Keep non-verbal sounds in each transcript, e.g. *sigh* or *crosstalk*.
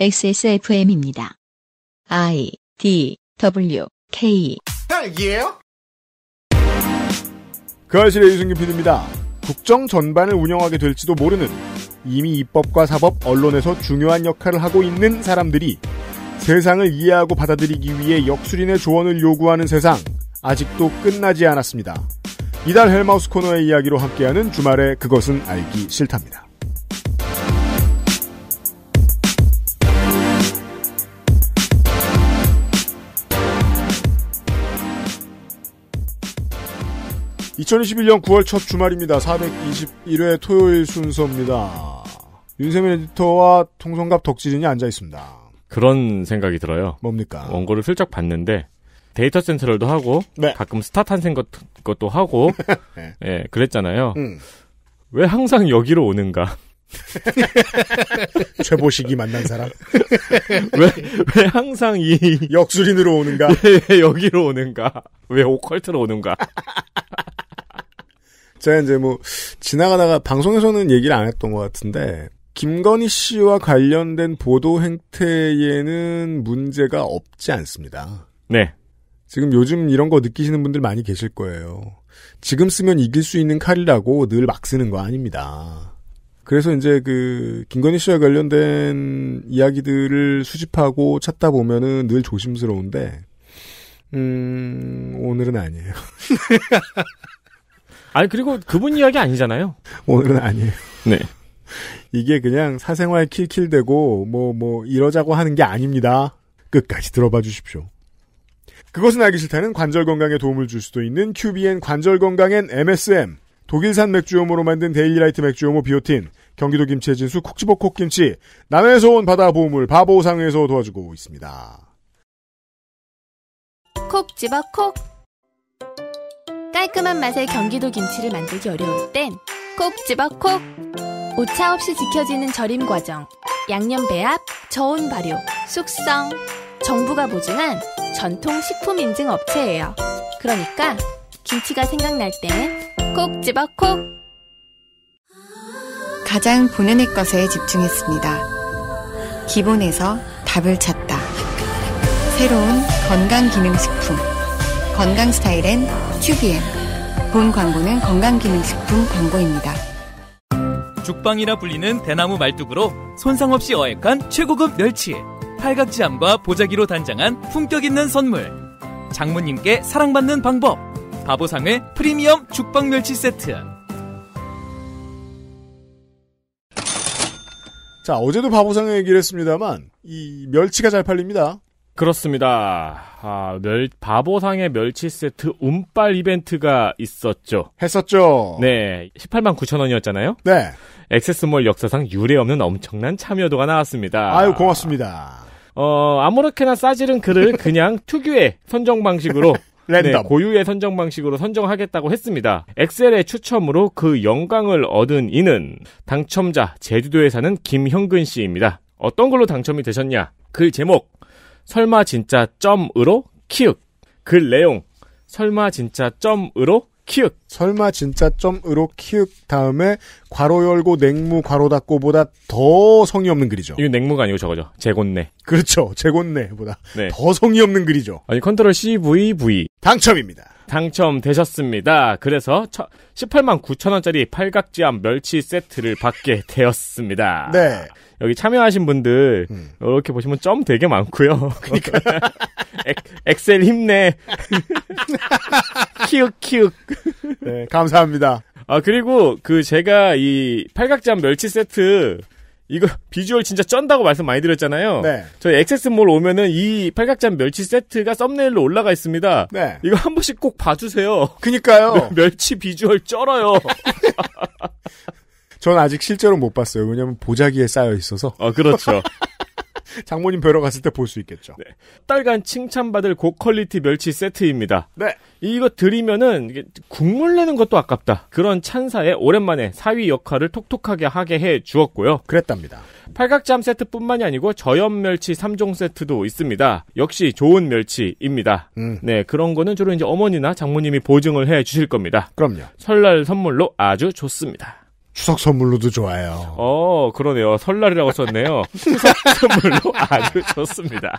XSFM입니다. I D W K 딸기예요? 그 아실의 유승균 PD입니다. 국정 전반을 운영하게 될지도 모르는 이미 입법과 사법, 언론에서 중요한 역할을 하고 있는 사람들이 세상을 이해하고 받아들이기 위해 역술인의 조언을 요구하는 세상 아직도 끝나지 않았습니다. 이달 헬마우스 코너의 이야기로 함께하는 주말에 그것은 알기 싫답니다. 2021년 9월 첫 주말입니다. 421회 토요일 순서입니다. 윤세민 에디터와 통성갑 덕질인이 앉아 있습니다. 그런 생각이 들어요. 뭡니까? 원고를 슬쩍 봤는데 데이터 센트럴도 하고 네. 가끔 스타 탄생 것, 것도 하고 *laughs* 네. 예, 그랬잖아요. 음. 왜 항상 여기로 오는가? *laughs* 최보식이 만난 사람? *laughs* 왜, 왜 항상 이. 역술인으로 오는가? 예, 예, 여기로 오는가? 왜 오컬트로 오는가? 제가 이제 뭐 지나가다가 방송에서는 얘기를 안 했던 것 같은데 김건희 씨와 관련된 보도 행태에는 문제가 없지 않습니다. 네. 지금 요즘 이런 거 느끼시는 분들 많이 계실 거예요. 지금 쓰면 이길 수 있는 칼이라고 늘 막 쓰는 거 아닙니다. 그래서 이제 그 김건희 씨와 관련된 이야기들을 수집하고 찾다 보면은 늘 조심스러운데 음 오늘은 아니에요. *laughs* 아니 그리고 그분 이야기 아니잖아요. 오늘은 아니에요. 네. *laughs* 이게 그냥 사생활 킬킬되고 뭐 뭐 이러자고 하는 게 아닙니다. 끝까지 들어봐 주십시오. 그것은 알기 싫다는 관절 건강에 도움을 줄 수도 있는 큐비엔 관절 건강엔 MSM. 독일산 맥주효모로 만든 데일리라이트 맥주효모 비오틴, 경기도 김치의 진수 콕지버 콕김치, 남해에서 온 바다 보물 바보상에서 도와주고 있습니다. 콕지어 콕. 깔끔한 맛의 경기도 김치를 만들기 어려울 땐 콕 집어 콕! 오차 없이 지켜지는 절임 과정, 양념 배합, 저온 발효, 숙성. 정부가 보증한 전통 식품 인증 업체예요. 그러니까 김치가 생각날 땐콕 집어 콕! 가장 본연의 것에 집중했습니다. 기본에서 답을 찾다. 새로운 건강기능식품. 건강 스타일엔 큐비엠본 광고는 건강기능식품 광고입니다. 죽방이라 불리는 대나무 말뚝으로 손상 없이 어획한 최고급 멸치. 팔각지함과 보자기로 단장한 품격 있는 선물. 장모님께 사랑받는 방법. 바보상의 프리미엄 죽방 멸치 세트. 자, 어제도 바보상의 얘기를 했습니다만, 이 멸치가 잘 팔립니다. 그렇습니다. 아, 멸, 바보상의 멸치 세트 운빨 이벤트가 있었죠. 했었죠. 네. 18만 9천 원이었잖아요. 네. 액세스몰 역사상 유례 없는 엄청난 참여도가 나왔습니다. 아유, 고맙습니다. 어, 아무렇게나 싸지른 글을 *laughs* 그냥 특유의 선정 방식으로 *laughs* 랜덤. 네, 고유의 선정 방식으로 선정하겠다고 했습니다. 엑셀의 추첨으로 그 영광을 얻은 이는 당첨자 제주도에 사는 김형근 씨입니다. 어떤 걸로 당첨이 되셨냐? 글 제목 설마 진짜 점으로 키읔. 글 그 내용. 설마 진짜 점으로 키읔. 설마 진짜 점으로 키읔 다음에 괄호 열고 냉무 괄호 닫고보다 더 성의 없는 글이죠. 이건 냉무가 아니고 저거죠. 재곤내. 그렇죠. 재곤내보다 네. 더 성의 없는 글이죠. 아니 컨트롤 C V V 당첨입니다. 당첨되셨습니다. 그래서 18만 9천 원짜리 팔각지암 멸치 세트를 받게 되었습니다. 네. 여기 참여하신 분들 음. 이렇게 보시면 점 되게 많고요. *laughs* 그러니까 엑셀 힘내. *laughs* 키읔 키읔. 네, 감사합니다. 아 그리고 그 제가 이 팔각잠 멸치 세트 이거 비주얼 진짜 쩐다고 말씀 많이 드렸잖아요. 네. 저희 액세스몰 오면은 이 팔각잠 멸치 세트가 썸네일로 올라가 있습니다. 네. 이거 한 번씩 꼭 봐주세요. 그니까요. 멸치 비주얼 쩔어요. *laughs* 전 아직 실제로 못 봤어요. 왜냐면 보자기에 쌓여 있어서. 어, 그렇죠. *laughs* 장모님 뵈러 갔을 때 볼 수 있겠죠. 네. 딸간 칭찬받을 고퀄리티 멸치 세트입니다. 네. 이거 드리면은 국물 내는 것도 아깝다. 그런 찬사에 오랜만에 사위 역할을 톡톡하게 하게 해 주었고요. 그랬답니다. 팔각잠 세트뿐만이 아니고 저염 멸치 3종 세트도 있습니다. 역시 좋은 멸치입니다. 음. 네, 그런 거는 주로 이제 어머니나 장모님이 보증을 해 주실 겁니다. 그럼요. 설날 선물로 아주 좋습니다. 추석 선물로도 좋아요. 어, 그러네요. 설날이라고 썼네요. 추석 *laughs* 선물로 아주 좋습니다.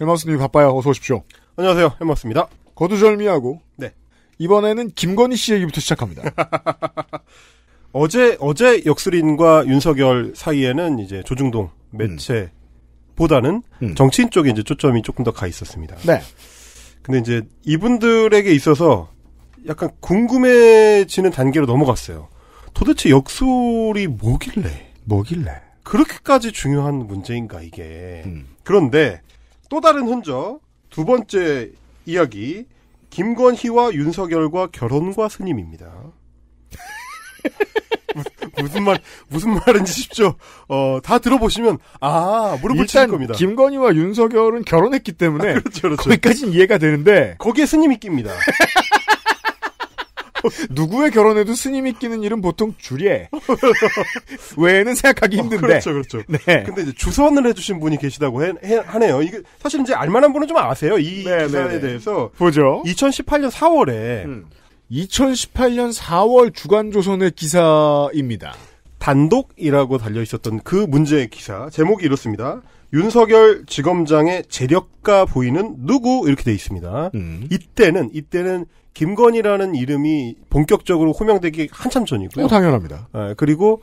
헬마스님 바빠요. 어서 오십시오. 안녕하세요. 헬마스입니다. 거두절미하고 네. 이번에는 김건희 씨 얘기부터 시작합니다. *laughs* 어제 어제 역술인과 윤석열 사이에는 이제 조중동 매체보다는 음. 음. 정치인 쪽에 이제 초점이 조금 더 가 있었습니다. 네. 근데 이제 이분들에게 있어서 약간 궁금해지는 단계로 넘어갔어요. 도대체 역술이 뭐길래? 뭐길래? 그렇게까지 중요한 문제인가 이게. 음. 그런데 또 다른 흔적 두 번째 이야기 김건희와 윤석열과 결혼과 스님입니다. *laughs* 무슨 말 무슨 말인지 쉽죠. 어, 다 들어보시면 아 무릎을 치실 겁니다. 김건희와 윤석열은 결혼했기 때문에 아, *laughs* 그렇죠, 그렇죠. 거기까지는 이해가 되는데 거기에 스님이 낍니다. *laughs* 누구의 결혼에도 스님이 끼는 일은 보통 주례. *laughs* 외에는 생각하기 어, 힘든데. 어, 그렇죠, 그렇죠. 네. 근데 이제 주선을 해주신 분이 계시다고 해, 해, 하네요. 이게 사실 이제 알만한 분은 좀 아세요. 이 네, 네, 네. 기사에 대해서. 보죠. 2018년 4월에. 음. 2018년 4월 주간조선의 기사입니다. 단독이라고 달려 있었던 그 문제의 기사 제목이 이렇습니다. 윤석열 지검장의 재력가 보이는 누구 이렇게 돼 있습니다. 음. 이때는 이때는 김건희라는 이름이 본격적으로 호명되기 한참 전이고요. 어, 당연합니다. 네, 그리고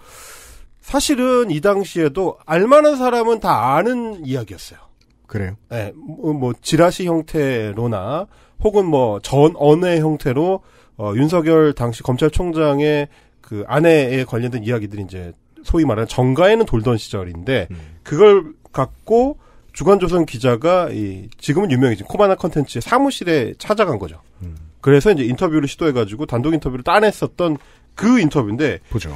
사실은 이 당시에도 알만한 사람은 다 아는 이야기였어요. 그래요? 네, 뭐, 뭐 지라시 형태로나 혹은 뭐전 언의 형태로 어, 윤석열 당시 검찰총장의 그 아내에 관련된 이야기들이 이제 소위 말하는 정가에는 돌던 시절인데 음. 그걸 갖고 주간조선 기자가 이 지금은 유명해진 코바나 컨텐츠 사무실에 찾아간 거죠. 음. 그래서 이제 인터뷰를 시도해가지고 단독 인터뷰를 따냈었던 그 인터뷰인데. 보죠.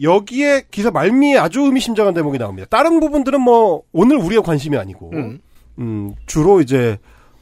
여기에 기사 말미에 아주 의미심장한 대목이 나옵니다. 다른 부분들은 뭐 오늘 우리의 관심이 아니고 음. 음, 주로 이제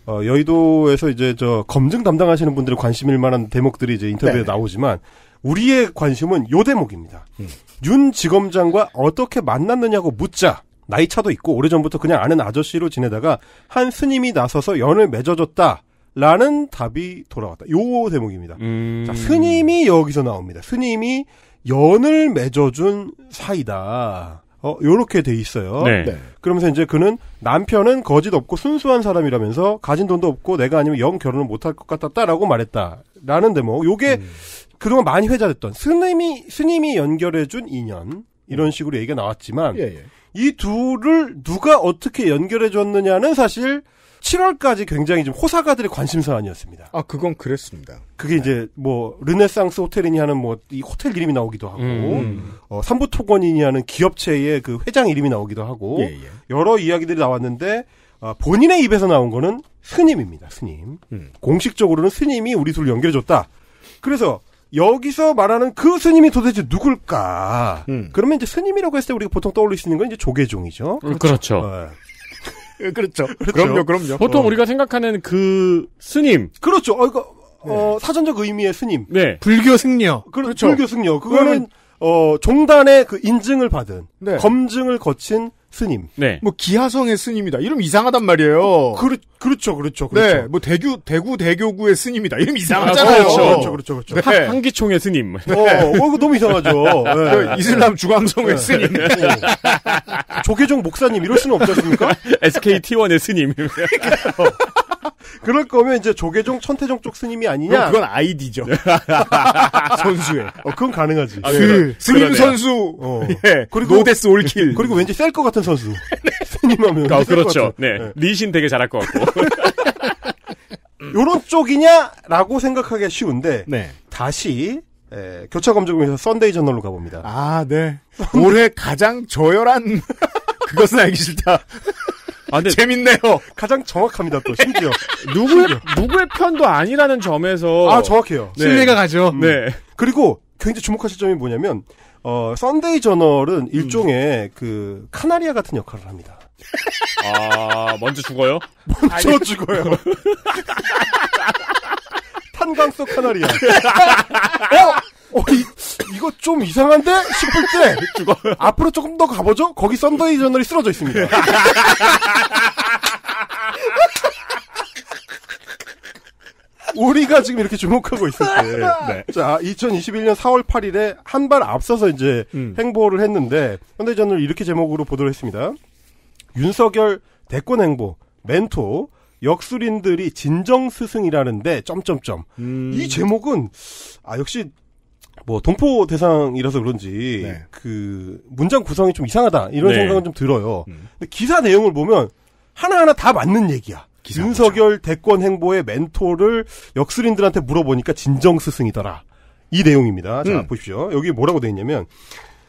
어, 여의도에서 이제 저 검증 담당하시는 분들의 관심일 만한 대목들이 이제 인터뷰에 네 나오지만 우리의 관심은 요 대목입니다. 음. 윤 지검장과 어떻게 만났느냐고 묻자 나이 차도 있고 오래전부터 그냥 아는 아저씨로 지내다가 한 스님이 나서서 연을 맺어줬다. 라는 답이 돌아왔다. 요 대목입니다. 음... 자, 스님이 여기서 나옵니다. 스님이 연을 맺어준 사이다. 어, 요렇게 돼 있어요. 네. 네. 그러면서 이제 그는 남편은 거짓 없고 순수한 사람이라면서 가진 돈도 없고 내가 아니면 영 결혼을 못할 것 같았다라고 말했다. 라는 대목. 요게 음. 그동안 많이 회자됐던 스님이, 스님이 연결해준 인연. 이런 음. 식으로 얘기가 나왔지만. 예, 예. 이 둘을 누가 어떻게 연결해줬느냐는 사실 7월까지 굉장히 좀 호사가들의 관심 사아니었습니다 아, 그건 그랬습니다. 그게 네. 이제 뭐 르네상스 호텔이니 하는 뭐 이 호텔 이름이 나오기도 하고 음, 음. 어, 삼부토건이니 하는 기업체의 그 회장 이름이 나오기도 하고 예, 예. 여러 이야기들이 나왔는데 어, 본인의 입에서 나온 거는 스님입니다. 스님. 음. 공식적으로는 스님이 우리 둘을 연결해 줬다. 그래서 여기서 말하는 그 스님이 도대체 누굴까? 음. 그러면 이제 스님이라고 했을 때 우리가 보통 떠올리시는건 이제 조계종이죠. 그렇죠. 그렇죠. 어. 예, 그렇죠. 그렇죠. 그럼요 그럼요. 보통 어. 우리가 생각하는 그 스님. 그렇죠. 어, 이거, 네. 어, 사전적 의미의 스님. 네. 불교 승려. 그, 렇죠 그렇죠. 불교 승려. 그거는 그러면... 어, 종단의 그 인증을 받은, 네. 검증을 거친 스님. 네. 뭐 기하성의 스님이다. 이름 이상하단 말이에요. 그렇 그렇죠. 그렇죠. 그렇죠. 네. 뭐 대구 대구 대교구의 스님이다. 이름 이상하잖아요. 아, 그렇죠. 어. 그렇죠. 그렇죠. 그렇죠. 네. 한기총의 스님. 네. 어, 이거 어, 너무 이상하죠. 네. 이슬람 주광성의 스님. 네. 조계종 목사님 이럴 수는 없지 않습니까? SKT1의 *laughs* 스님. 그럴 거면 이제 조계종, 천태종 쪽 스님이 아니냐? 그건 아이디죠. 네. *laughs* 선수의. 어, 그건 가능하지. 아, 그, 스님 선수. 어. 예. 그리고 노데스 올킬. 그리고 왠지 셀 것 같은 선수. *laughs* 네. 스님 하면. 어, 그렇죠. 네. 네. 리신 되게 잘할 것 같고. *laughs* 요런 쪽이냐라고 생각하기가 쉬운데 네. 다시 에, 교차 검증에서 썬데이 저널로 가봅니다. 아, 네. 올해 가장 저열한 그것은 알기 싫다. 아, 근데 재밌네요. 가장 정확합니다. 또 심지어 *laughs* 누구의 누구의 편도 아니라는 점에서 아 정확해요. 네. 신뢰가 가죠. 음. 네. 그리고 굉장히 주목하실 점이 뭐냐면 어 썬데이 저널은 일종의 음. 그 카나리아 같은 역할을 합니다. 아 먼저 죽어요? 먼저 아니. 죽어요. *laughs* 탄광 속 카나리아. *laughs* 어? 어, 이, 이거 좀 이상한데? 싶을 때죽 *laughs* 앞으로 조금 더 가보죠. 거기 썬더이 저널이 쓰러져 있습니다. *laughs* 우리가 지금 이렇게 주목하고 있을 때. 네. 자, 2021년 4월 8일에 한 발 앞서서 이제 음. 행보를 했는데, 현대전을 이렇게 제목으로 보도를 했습니다. 윤석열 대권 행보, 멘토, 역술인들이 진정 스승이라는데, 점점점. 음. 이 제목은, 아, 역시 뭐 동포 대상이라서 그런지 네. 그 문장 구성이 좀 이상하다 이런 네. 생각은 좀 들어요. 음. 근데 기사 내용을 보면 하나하나 다 맞는 얘기야. 윤석열 그렇죠. 대권 행보의 멘토를 역술인들한테 물어보니까 진정 스승이더라. 이 내용입니다. 음. 보십시오. 여기 뭐라고 돼 있냐면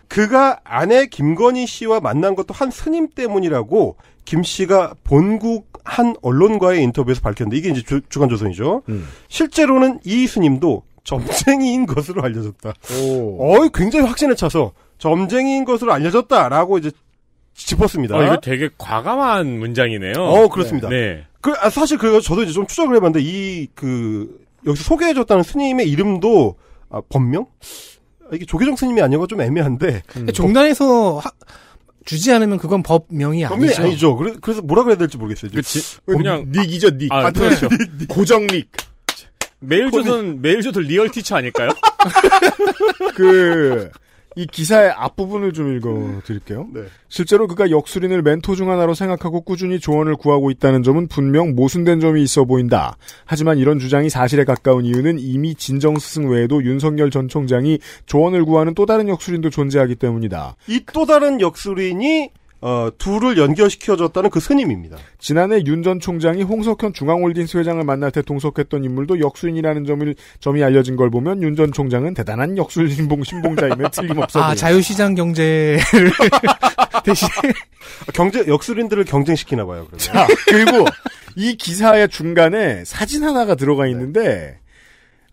그가 아내 김건희 씨와 만난 것도 한 스님 때문이라고 김 씨가 본국 한 언론과의 인터뷰에서 밝혔는데 이게 이제 주, 간조선이죠 음. 실제로는 이 스님도 점쟁이인 것으로 알려졌다. 오. 어이, 굉장히 확신을 차서 점쟁이인 것으로 알려졌다라고 이제 짚었습니다. 어, 이거 되게 과감한 문장이네요. 어, 그렇습니다. 네. 그, 아, 사실 그거 저도 이제 좀 추적을 해봤는데, 이, 그, 여기서 소개해줬다는 스님의 이름도, 아, 법명? 아, 이게 조계종 스님이 아니고 좀 애매한데. 음. 종단에서 하, 주지 않으면 그건 법명이 아니죠. 법명이 아니죠. 그래, 서 뭐라 그래야 될지 모르겠어요. 그치. 그냥. 닉이죠, 닉. 아, 그렇죠. *laughs* 고정닉. 메일조선 메일조선 리얼 티처 아닐까요? *laughs* 그 이 기사의 앞부분을 좀 읽어드릴게요. 네. 실제로 그가 역술인을 멘토 중 하나로 생각하고 꾸준히 조언을 구하고 있다는 점은 분명 모순된 점이 있어 보인다. 하지만 이런 주장이 사실에 가까운 이유는 이미 진정 스승 외에도 윤석열 전 총장이 조언을 구하는 또 다른 역술인도 존재하기 때문이다. 이 또 다른 역술인이 어, 둘을 연결시켜줬다는 그 스님입니다. 지난해 윤 전 총장이 홍석현 중앙홀딩스 회장을 만날 때 동석했던 인물도 역수인이라는 점을, 점이 알려진 걸 보면 윤 전 총장은 대단한 역술 신봉, 신봉자임에 틀림없어. 아, 자유시장 경제를 *laughs* 대신. 아, 경제, 역술인들을 경쟁시키나 봐요, 그러면. 자, 그리고 이 기사의 중간에 사진 하나가 들어가 네. 있는데, 네.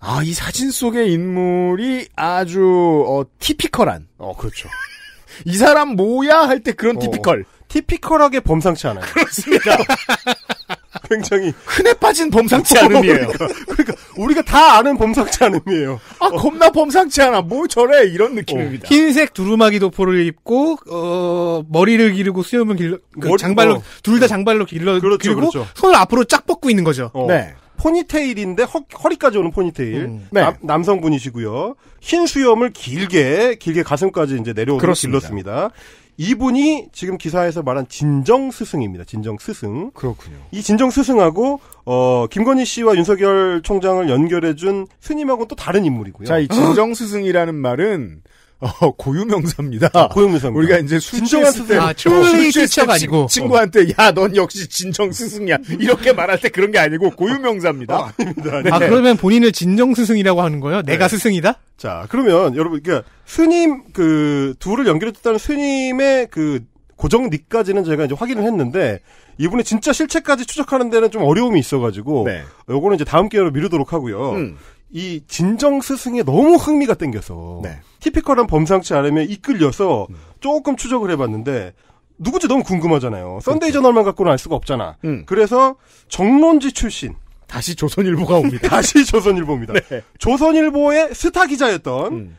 아, 이 사진 속의 인물이 아주, 어, 티피컬한. 어, 그렇죠. 이 사람 뭐야 할 때 그런 어, 티피컬. 티피컬하게 범상치 않아요. 그렇습니다. *laughs* 굉장히 흔해 빠진 범상치 않음이에요. *laughs* 그러니까 우리가 다 아는 범상치 않음이에요. 아 어. 겁나 범상치 않아. 뭐 저래 이런 느낌입니다. 어. 흰색 두루마기 도포를 입고 어 머리를 기르고 수염을 길러 그 머리, 장발로 어. 둘다 장발로 길러 그렇죠, 그리고 그렇죠. 손을 앞으로 쫙 뻗고 있는 거죠. 네. 포니테일인데 허, 허리까지 오는 포니테일 음. 네. 남, 남성분이시고요. 흰 수염을 길게 길게 가슴까지 이제 내려오도록 길렀습니다. 이분이 지금 기사에서 말한 진정 스승입니다. 진정 스승. 그렇군요. 이 진정 스승하고 어 김건희 씨와 윤석열 총장을 연결해 준 스님하고는 또 다른 인물이고요. 자, 이 진정 스승이라는 말은 어, 고유명사입니다. 아, 고유명사 우리가 이제 순정한 스승, 아, 초능이 가지고 친구한테 야, 넌 역시 진정 스승이야. 이렇게 말할 때 그런 게 아니고 고유명사입니다. 아, 닙니다 네. 아, 아, 그러면 본인을 진정 스승이라고 하는 거예요? 네. 내가 네. 스승이다? 자, 그러면 여러분 그러니까 스님 그 둘을 연결했다는 스님의 그 고정 니까지는제가 이제 확인을 했는데 이분의 진짜 실체까지 추적하는 데는 좀 어려움이 있어가지고 네. 요거는 이제 다음 기회로 미루도록 하고요. 음. 이 진정 스승에 너무 흥미가 땡겨서 네. 티피컬한 범상치 않으면 이끌려서 음. 조금 추적을 해봤는데 누구지 너무 궁금하잖아요. 그렇죠. 썬데이 저널만 갖고는 알 수가 없잖아. 음. 그래서 정론지 출신 다시 조선일보가 옵니다. *laughs* 다시 조선일보입니다. 네. 조선일보의 스타 기자였던 음.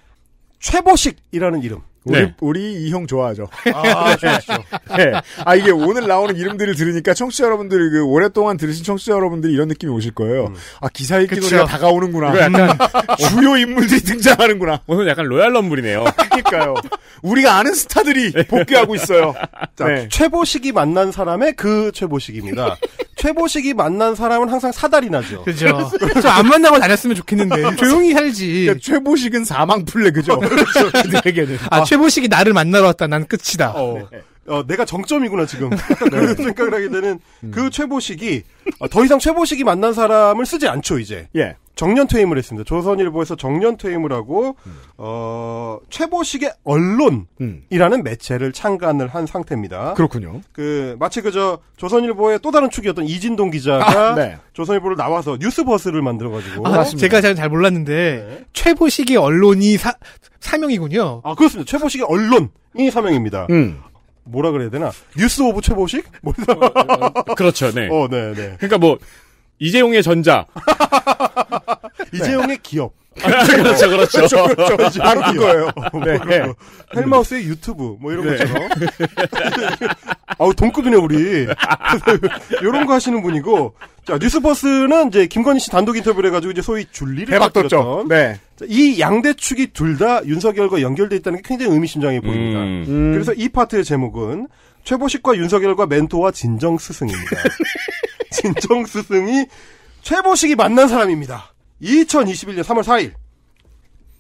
최보식이라는 이름. 우리, 네. 우리 이 형 좋아하죠. 아, 아 좋아하죠. *laughs* 네. 아, 이게 오늘 나오는 이름들을 들으니까 청취자 여러분들이 그 오랫동안 들으신 청취자 여러분들이 이런 느낌이 오실 거예요. 음. 아, 기사 읽기 소리가 다가오는구나. 약간 음. *laughs* 주요 인물들이 등장하는구나. 오늘 약간 로얄런물이네요. *laughs* 그니까요 우리가 아는 스타들이 복귀하고 있어요. 자, 네. 최보식이 만난 사람의 그 최보식입니다. 최보식이 만난 사람은 항상 사달이 나죠. 그죠. *laughs* 안 만나고 다녔으면 좋겠는데. *laughs* 조용히 살지. 그러니까 최보식은 사망플레, 그죠? *laughs* 그렇죠. 그들에 아, 아, 최보식이 나를 만나러 왔다. 난 끝이다. 어. 네. 네. 어, 내가 정점이구나 지금 네. 그런 생각을 하게 되는 음. 그 최보식이 어, 더 이상 최보식이 만난 사람을 쓰지 않죠 이제. 예. 정년 퇴임을 했습니다. 조선일보에서 정년 퇴임을 하고 음. 어, 최보식의 언론이라는 음. 매체를 창간을 한 상태입니다. 그렇군요. 그 마치 그저 조선일보의 또 다른 축이었던 이진동 기자가 아, 네. 조선일보를 나와서 뉴스버스를 만들어가지고 아, 제가 잘, 잘 몰랐는데 네. 최보식의 언론이 사, 사명이군요. 아 그렇습니다. 최보식의 언론이 사명입니다. 음. 뭐라 그래야 되나? 뉴스 오브 최보식? 뭐 어, 어, 그렇죠, 네. 어, 네, 네. 그러니까 뭐 이재용의 전자. *laughs* 이재용의 기업. 아, 그렇죠, 그렇죠. 그렇죠, 그렇죠, 아, 그렇죠. 바로 그거예요. 네. 뭐 헬마우스의 유튜브, 뭐 이런 네. 것처럼. *laughs* 아우, 동급이네, 우리. 이런 *laughs* 거 하시는 분이고. 자, 뉴스버스는 이제 김건희 씨 단독 인터뷰를 해가지고 이제 소위 줄리를. 대박 떴죠. 네. 자, 이 양대 축이 둘 다 윤석열과 연결돼 있다는 게 굉장히 의미심장해 보입니다. 음. 음. 그래서 이 파트의 제목은 최보식과 윤석열과 멘토와 진정 스승입니다. 진정 스승이 최보식이 만난 사람입니다. 2021년 3월 4일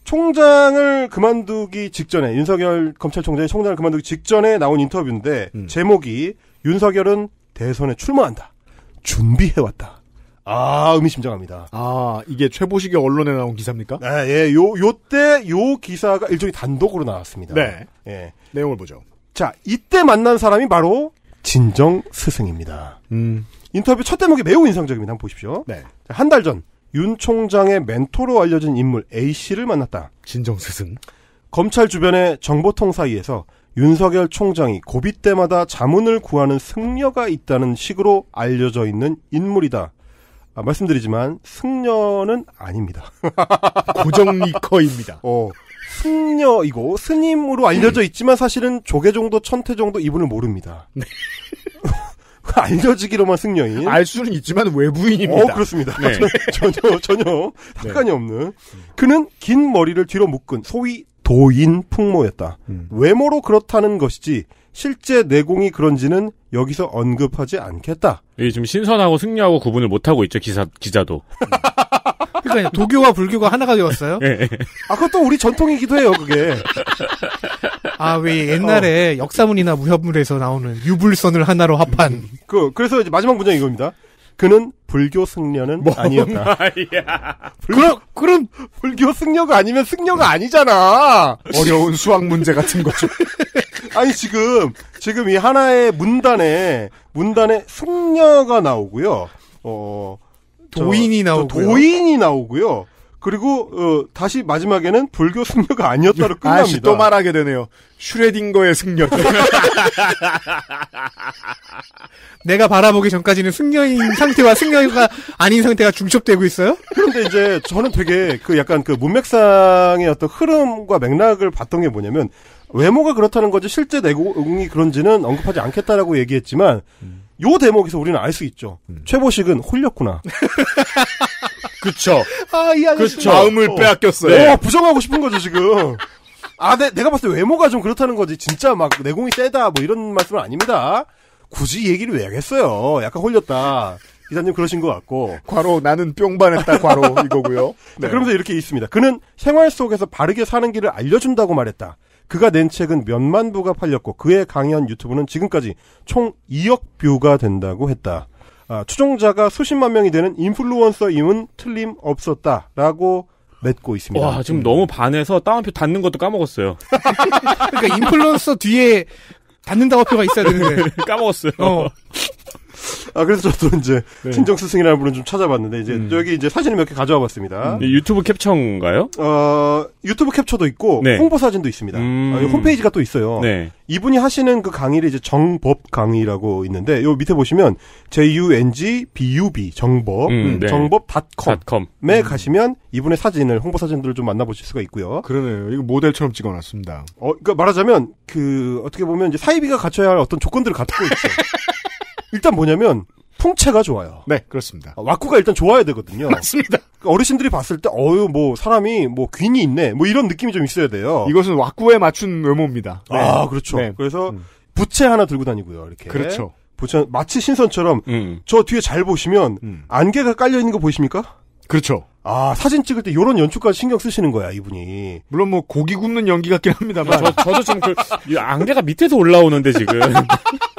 총장을 그만두기 직전에 윤석열 검찰총장이 총장을 그만두기 직전에 나온 인터뷰인데 음. 제목이 윤석열은 대선에 출마한다. 준비해왔다. 아, 의미심장합니다. 아, 이게 최보식의 언론에 나온 기사입니까? 네, 예, 요, 요때 요 기사가 일종의 단독으로 나왔습니다. 네. 예. 내용을 보죠. 자, 이때 만난 사람이 바로 진정 스승입니다. 음. 인터뷰 첫 대목이 매우 인상적입니다. 한번 보십시오. 네. 한 달 전 윤 총장의 멘토로 알려진 인물 A 씨를 만났다. 진정 스승. 검찰 주변의 정보통 사이에서 윤석열 총장이 고비 때마다 자문을 구하는 승려가 있다는 식으로 알려져 있는 인물이다. 아, 말씀드리지만 승려는 아닙니다. *laughs* 고정리커입니다. 어, 승려이고 스님으로 알려져 있지만 사실은 조계종도 천태종도 이분을 모릅니다. 네. *laughs* 알려지기로만 승려인. *laughs* 알 수는 있지만 외부인입니다. 어, 그렇습니다. 네. 전혀, 전혀 상관이 네. 없는. 그는 긴 머리를 뒤로 묶은 소위 도인 풍모였다. 음. 외모로 그렇다는 것이지 실제 내공이 그런지는 여기서 언급하지 않겠다. 이 지금 신선하고 승려하고 구분을 못하고 있죠, 기사, 기자도. 그러니까 도교와 불교가 하나가 되었어요? 예, 예, 아, 그것도 우리 전통이기도 해요, 그게. *laughs* 아, 왜 옛날에 어. 역사문이나 무협물에서 나오는 유불선을 하나로 합한. 그, 그래서 이제 마지막 문장이 이겁니다. 그는 불교 승려는 뭐, 아니었다. 불, 그럼, 그럼 불교 승려가 아니면 승려가 아니잖아. 어려운 수학 문제 같은 거죠. *laughs* 아니 지금 지금 이 하나의 문단에 문단에 승려가 나오고요. 어 도인이 나오고 도인이 나오고요. 그리고 어, 다시 마지막에는 불교 승려가 아니었다로 *laughs* 끝납니다. 아씨 또 말하게 되네요. 슈레딩거의 승려. *laughs* 내가 바라보기 전까지는 승려인 상태와 승려가 아닌 상태가 중첩되고 있어요. 그런데 이제 저는 되게 그 약간 그 문맥상의 어떤 흐름과 맥락을 봤던 게 뭐냐면 외모가 그렇다는 거지 실제 내공이 그런지는 언급하지 않겠다라고 얘기했지만 음. 요 대목에서 우리는 알 수 있죠. 음. 최보식은 홀렸구나. *laughs* 그쵸. 아, 이 아저씨. 뭐, 마음을 어. 빼앗겼어요. 네. 어, 부정하고 싶은 거죠, 지금. 아, 내, 내가 봤을 때 외모가 좀 그렇다는 거지. 진짜 막 내공이 세다, 뭐 이런 말씀은 아닙니다. 굳이 얘기를 왜 하겠어요. 약간 홀렸다. 기사님 그러신 것 같고. 과로, 나는 뿅반했다, 과로. 이거고요. *laughs* 네. 그러면서 이렇게 있습니다. 그는 생활 속에서 바르게 사는 길을 알려준다고 말했다. 그가 낸 책은 몇만 부가 팔렸고 그의 강연 유튜브는 지금까지 총 2억 뷰가 된다고 했다. 아, 추종자가 수십만 명이 되는 인플루언서임은 틀림없었다라고 맺고 있습니다. 와, 지금 음. 너무 반해서 따옴표 닫는 것도 까먹었어요. 그러니까 인플루언서 뒤에 닫는다고 표가 있어야 되는데 *laughs* 까먹었어요. 어. 아, 그래서 저도 이제, 네. 친정 스승이라는 분을 좀 찾아봤는데, 이제, 음. 여기 이제 사진을 몇 개 가져와 봤습니다. 음. 네, 유튜브 캡처인가요? 어, 유튜브 캡처도 있고, 네. 홍보 사진도 있습니다. 음. 아, 홈페이지가 또 있어요. 네. 이분이 하시는 그 강의를 이제 정법 강의라고 있는데, 요 밑에 보시면, jungbub, 정법, 음, 네. 정법.com에 음. 가시면, 이분의 사진을, 홍보 사진들을 좀 만나보실 수가 있고요. 그러네요. 이거 모델처럼 찍어 놨습니다. 어, 그니까 말하자면, 그, 어떻게 보면, 이제 사이비가 갖춰야 할 어떤 조건들을 갖고 있어요 *laughs* 일단 뭐냐면 풍채가 좋아요. 네, 그렇습니다. 아, 와꾸가 일단 좋아야 되거든요. 맞습니다. 그러니까 어르신들이 봤을 때 어유 뭐 사람이 뭐 귀니 있네 뭐 이런 느낌이 좀 있어야 돼요. 이것은 와꾸에 맞춘 외모입니다. 아, 네. 아 그렇죠. 네. 그래서 음. 부채 하나 들고 다니고요 이렇게. 그렇죠. 부채 마치 신선처럼 음. 저 뒤에 잘 보시면 음. 안개가 깔려 있는 거 보이십니까? 그렇죠. 아 사진 찍을 때 이런 연출까지 신경 쓰시는 거야 이분이. 물론 뭐 고기 굽는 연기 같긴 합니다만. 저, 저도 지금 그 안개가 밑에서 올라오는데 지금. *laughs*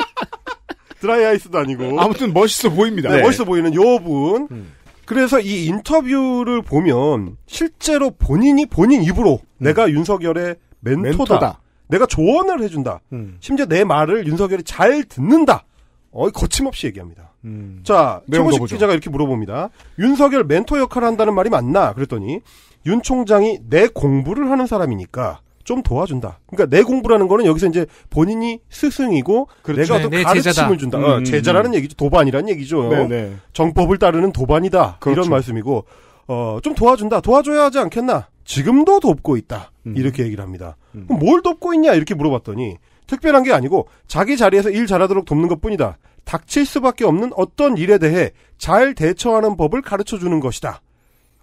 드라이 아이스도 아니고. 아무튼 멋있어 보입니다. 네, 네. 멋있어 보이는 요 분. 음. 그래서 이 인터뷰를 보면 실제로 본인이 본인 입으로 음. 내가 윤석열의 멘토다. 멘토다. 내가 조언을 해준다. 음. 심지어 내 말을 윤석열이 잘 듣는다. 어, 거침없이 얘기합니다. 음. 자, 최고식 기자가 이렇게 물어봅니다. 윤석열 멘토 역할을 한다는 말이 맞나? 그랬더니 윤 총장이 내 공부를 하는 사람이니까 좀 도와준다. 그러니까 내 공부라는 거는 여기서 이제 본인이 스승이고 그렇죠. 내가 어떤 네, 네, 가르침을 제자다. 준다. 음, 어, 음, 음. 제자라는 얘기죠. 도반이란 얘기죠. 네네. 네. 정법을 따르는 도반이다. 그렇죠. 이런 말씀이고 어, 좀 도와준다. 도와줘야 하지 않겠나? 지금도 돕고 있다. 음. 이렇게 얘기를 합니다. 음. 그럼 뭘 돕고 있냐? 이렇게 물어봤더니 특별한 게 아니고 자기 자리에서 일 잘하도록 돕는 것 뿐이다. 닥칠 수밖에 없는 어떤 일에 대해 잘 대처하는 법을 가르쳐 주는 것이다.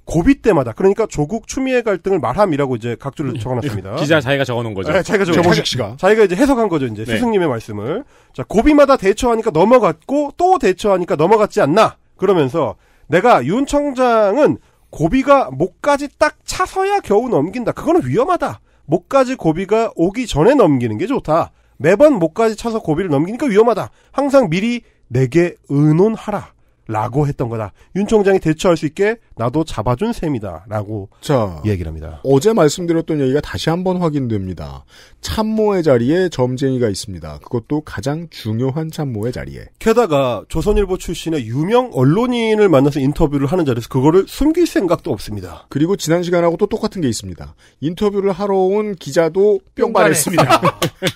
고비 때마다 그러니까 조국 추미애 갈등을 말함이라고 이제 각주를 예. 적어놨습니다. *laughs* 기자 자기가 적어놓은 거죠. 네, 자기가 적어 정식 씨가 자기가 이제 해석한 거죠. 이제 네. 스승님의 말씀을 자 고비마다 대처하니까 넘어갔고 또 대처하니까 넘어갔지 않나 그러면서 내가 윤 청장은 고비가 목까지 딱 차서야 겨우 넘긴다. 그거는 위험하다. 목까지 고비가 오기 전에 넘기는 게 좋다. 매번 목까지 차서 고비를 넘기니까 위험하다. 항상 미리 내게 의논하라. 라고 했던 거다. 윤 총장이 대처할 수 있게 나도 잡아준 셈이다라고 자, 얘기를 합니다. 어제 말씀드렸던 얘기가 다시 한번 확인됩니다. 참모의 자리에 점쟁이가 있습니다. 그것도 가장 중요한 참모의 자리에. 게다가 조선일보 출신의 유명 언론인을 만나서 인터뷰를 하는 자리에서 그거를 숨길 생각도 없습니다. 그리고 지난 시간하고 또 똑같은 게 있습니다. 인터뷰를 하러 온 기자도 뿅발했습니다.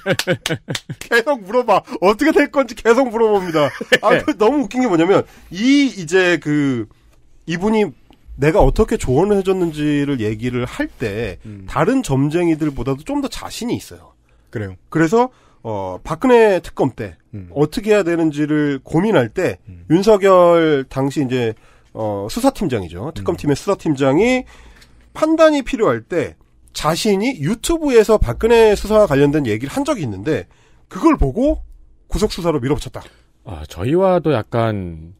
*laughs* 계속 물어봐. 어떻게 될 건지 계속 물어봅니다. 아, *laughs* 네. 그 너무 웃긴 게 뭐냐면 이 이제 그 이분이 내가 어떻게 조언을 해줬는지를 얘기를 할때 음. 다른 점쟁이들보다도 좀 더 자신이 있어요. 그래요. 그래서 어 박근혜 특검 때 음. 어떻게 해야 되는지를 고민할 때 음. 윤석열 당시 이제 어 수사팀장이죠. 특검팀의 음. 수사팀장이 판단이 필요할 때 자신이 유튜브에서 박근혜 수사와 관련된 얘기를 한 적이 있는데 그걸 보고 구속 수사로 밀어붙였다. 아, 저희와도 약간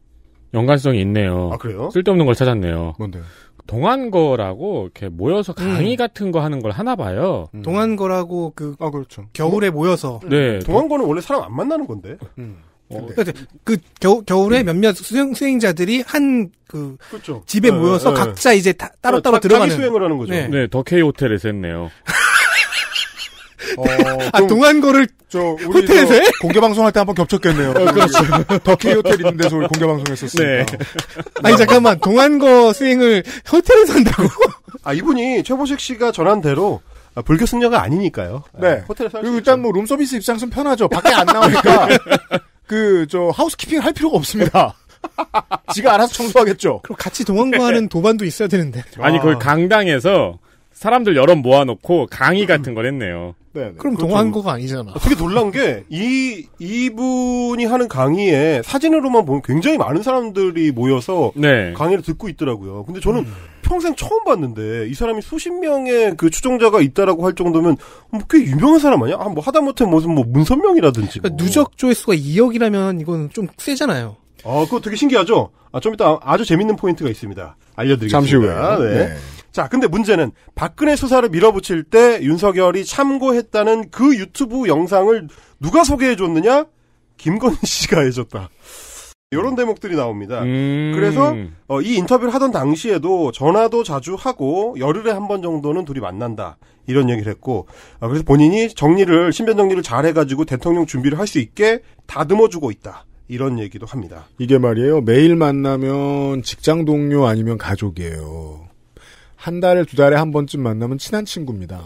연관성이 있네요. 아, 그래요? 쓸데없는 걸 찾았네요. 뭔데 동안거라고 이렇게 모여서 음. 강의 음. 같은 거 하는 걸 하나 봐요. 음. 동안거라고 그 아, 그렇죠. 겨울에 음. 모여서 음. 네. 동안거는 원래 사람 안 만나는 건데. 음. 어, 근데. 그 겨울, 겨울에 몇몇 수행, 수행자들이 한그 그렇죠. 집에 네, 모여서 네, 각자 네. 이제 따로따로 따로 들어가는 수행을 하는 거죠. 네, 네 더케이 호텔에서 했네요. *laughs* 어, *laughs* 아, 동안거를 저 우리 호텔에서 공개 방송할 때 한번 겹쳤겠네요. 어, 그렇죠. 더키 *laughs* 호텔 있는 데서 우리 공개 방송했었어요. 네. 네. 아니 잠깐만 동안거 스윙을 호텔에서 한다고? 아 이분이 최보식 씨가 전한 대로 아, 불교 승려가 아니니까요. 네. 네 호텔에서 그리고 일단 뭐 룸서비스 입장선 에 편하죠. 밖에 안 나오니까 *laughs* 그 저 하우스키핑 할 필요가 없습니다. 지가 알아서 청소하겠죠. 그럼 같이 동안거 하는 도반도 있어야 되는데. 아니 그거 강당에서 사람들 여러 모아놓고 강의 같은 걸 했네요. 네네. 네. 그럼 그렇죠. 동화한거가 아니잖아. 어, 되게 놀란 게, 이, 이분이 하는 강의에 사진으로만 보면 굉장히 많은 사람들이 모여서 네. 강의를 듣고 있더라고요. 근데 저는 음. 평생 처음 봤는데, 이 사람이 수십 명의 그 추종자가 있다라고 할 정도면, 뭐 꽤 유명한 사람 아니야? 아, 뭐 하다못해 무슨 뭐 문선명이라든지. 그러니까 뭐. 누적 조회수가 2억이라면 이건 좀 세잖아요. 어, 그거 되게 신기하죠? 아, 좀 이따 아주 재밌는 포인트가 있습니다. 알려드리겠습니다. 잠시 후에. 네. 네. 자, 근데 문제는 박근혜 수사를 밀어붙일 때 윤석열이 참고했다는 그 유튜브 영상을 누가 소개해 줬느냐? 김건희 *laughs* 씨가 해줬다. 이런 대목들이 나옵니다. 음. 그래서 어, 이 인터뷰를 하던 당시에도 전화도 자주 하고 열흘에 한 번 정도는 둘이 만난다 이런 얘기를 했고 어, 그래서 본인이 정리를 신변 정리를 잘 해가지고 대통령 준비를 할 수 있게 다듬어주고 있다 이런 얘기도 합니다. 이게 말이에요. 매일 만나면 직장 동료 아니면 가족이에요. 한 달에 두 달에 한 번쯤 만나면 친한 친구입니다.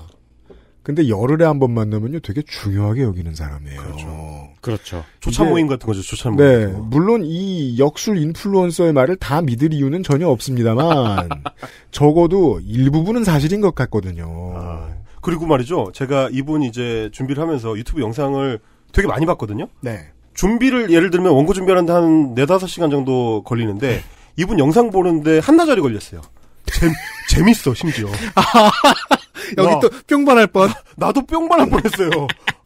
근데 열흘에 한 번 만나면요 되게 중요하게 여기는 사람이에요. 그렇죠. 그렇죠. 조차 모임 같은 거죠. 조차 모임. 네. 물론 이 역술 인플루언서의 말을 다 믿을 이유는 전혀 없습니다만 *laughs* 적어도 일부분은 사실인 것 같거든요. 아, 그리고 말이죠. 제가 이분 이제 준비를 하면서 유튜브 영상을 되게 많이 봤거든요. 네. 준비를 예를 들면 원고 준비하는데 한 4, 5 시간 정도 걸리는데 네. 이분 영상 보는데 한나절이 걸렸어요. 재, 재밌어 심지어. 아, *laughs* 여기 와, 또 뿅발할 뻔. *laughs* 나도 뿅발할 뻔했어요.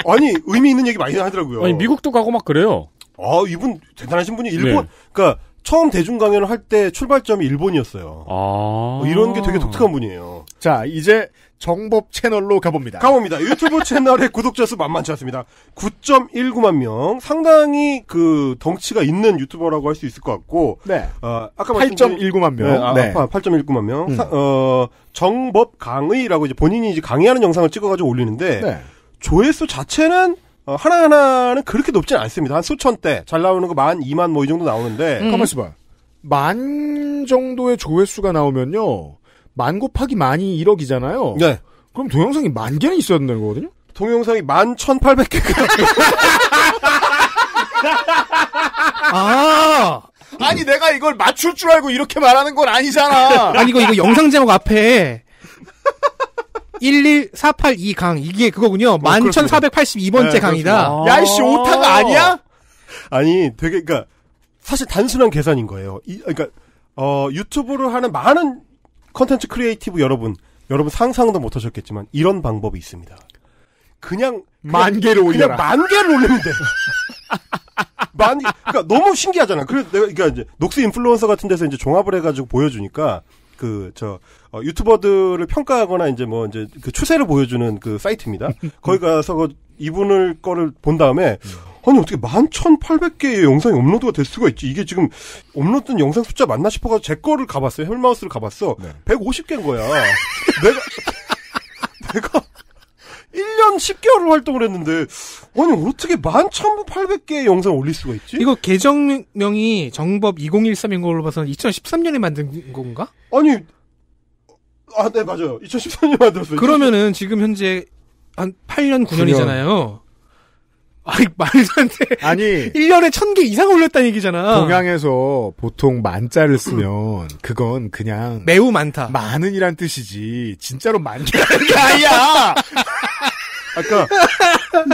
아니 의미 있는 얘기 많이 하더라고요. 아니 미국도 가고 막 그래요. 아 이분 대단하신 분이 일본. 네. 그러니까 처음 대중 강연을 할 때 출발점이 일본이었어요. 아~ 이런 게 되게 독특한 분이에요. 자 이제 정법 채널로 가봅니다. 가봅니다. 유튜브 채널의 구독자 수 만만치 않습니다. 9.19만 명. 상당히 그 덩치가 있는 유튜버라고 할 수 있을 것 같고. 네. 어, 아까 8.19만 명. 네, 아, 네. 8.19만 명. 음. 사, 어, 정법 강의라고 이제 본인이 이제 강의하는 영상을 찍어가지고 올리는데. 네. 조회수 자체는 어, 하나하나는 그렇게 높진 않습니다. 한 수천 대. 잘 나오는 거 만, 이만 뭐 이 정도 나오는데. 음. 가만있어 봐. 만 정도의 조회수가 나오면요. 만 곱하기 만이 1억이잖아요. 네. 그럼 동영상이 만 개는 있어야 된다는 거거든요? 동영상이 만 1,800개가. 아! 아니, 내가 이걸 맞출 줄 알고 이렇게 말하는 건 아니잖아! 아니, 이거, 이거 영상 제목 앞에 11482 강, 이게 그거군요. 어, 11,482번째 네, 강이다. 아~ 야, 이씨, 오타가 어. 아니야? 아니, 되게, 그니까, 사실 단순한 계산인 거예요. 이, 그니까, 어, 유튜브를 하는 많은 컨텐츠 크리에이티브 여러분, 여러분 상상도 못 하셨겠지만 이런 방법이 있습니다. 그냥, 그냥 만 개를 올려라. 그냥 만 개를 올리면 돼. *laughs* 만그니까 너무 신기하잖아. 그래서 내가 그러니까 이제 녹스 인플루언서 같은 데서 이제 종합을 해 가지고 보여 주니까 그저 어, 유튜버들을 평가하거나 이제 뭐 이제 그 추세를 보여주는 그 사이트입니다. *laughs* 거기 가서 그 이분을 거를 본 다음에 음. 아니 어떻게 11,800개의 영상이 업로드가 될 수가 있지? 이게 지금 업로드된 영상 숫자 맞나 싶어가제 거를 가봤어요. 헬마우스를 가봤어. 네. 150개인 거야. *laughs* 내가 내가 1년 10개월을 활동을 했는데 아니 어떻게 11,800개의 영상을 올릴 수가 있지? 이거 계정명이 정법 2013인 걸로 봐서는 2013년에 만든 건가? 아니 아, 네, 맞아요. 2014년에 만들었어요. 그러면은 지금 현재 한 8년, 9년이잖아요. 아니, 말도 안 돼. 아니. 1년에 0개 이상 올렸다는 얘기잖아. 동양에서 보통 만자를 쓰면, 그건 그냥. 매우 많다. 많은이란 뜻이지. 진짜로 많다는 게 *laughs* 아니야! 아까,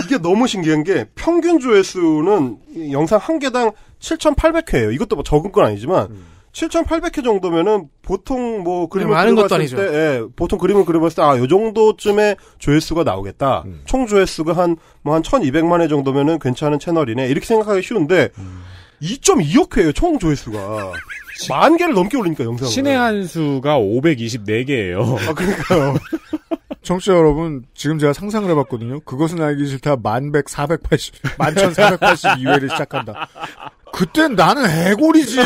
이게 너무 신기한 게, 평균 조회수는 영상 한 개당 7,800회예요. 이것도 뭐 적은 건 아니지만, 음. 7,800회 정도면은 보통 뭐 네, 그림을 많은 것도 아니죠. 때, 예, 보통 그림을 그려봤을 때 아, 요 정도쯤에 조회수가 나오겠다. 음. 총 조회수가 한 뭐한 1,200만 회 정도면은 괜찮은 채널이네. 이렇게 생각하기 쉬운데 음. 2.2억 회예요. 총 조회수가. *laughs* 만 개를 넘게 올리니까 영상을. 신의 한 수가 524개예요. 아, 그러니까요. *laughs* 청취자 여러분, 지금 제가 상상을 해봤거든요. 그것은 알기 싫다. 만백 480, 만천 4 8이회를 시작한다. 그땐 나는 해골이지.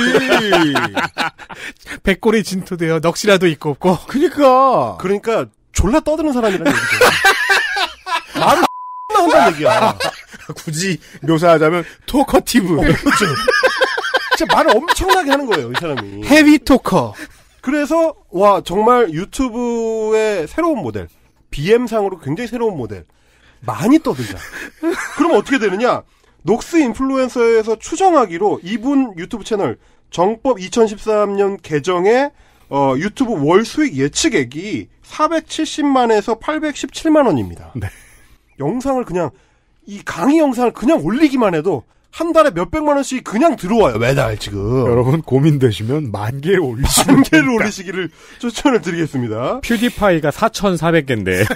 *laughs* 백골이 진토되어 넋이라도 있고 없고. 그니까. 그러니까 졸라 떠드는 사람이라는 얘기죠. 말을 *laughs* 나온다는 얘기야. *laughs* 굳이 묘사하자면 토커티브. 어, 그렇죠. 진짜 말을 엄청나게 하는 거예요, 이 사람이. 헤비 토커. 그래서 와 정말 유튜브의 새로운 모델 BM상으로 굉장히 새로운 모델 많이 떠들자. 그럼 어떻게 되느냐? 녹스 인플루엔서에서 추정하기로 이분 유튜브 채널 정법 2013년 개정에 어, 유튜브 월 수익 예측액이 470만에서 817만 원입니다. 네. 영상을 그냥 이 강의 영상을 그냥 올리기만 해도 한 달에 몇백만 원씩 그냥 들어와요. 매달 지금. 여러분 고민되시면 만 개를 올리시기 만 개를 그러니까. 올리시기를 추천을 드리겠습니다. 퓨디파이가 4,400개인데. *laughs*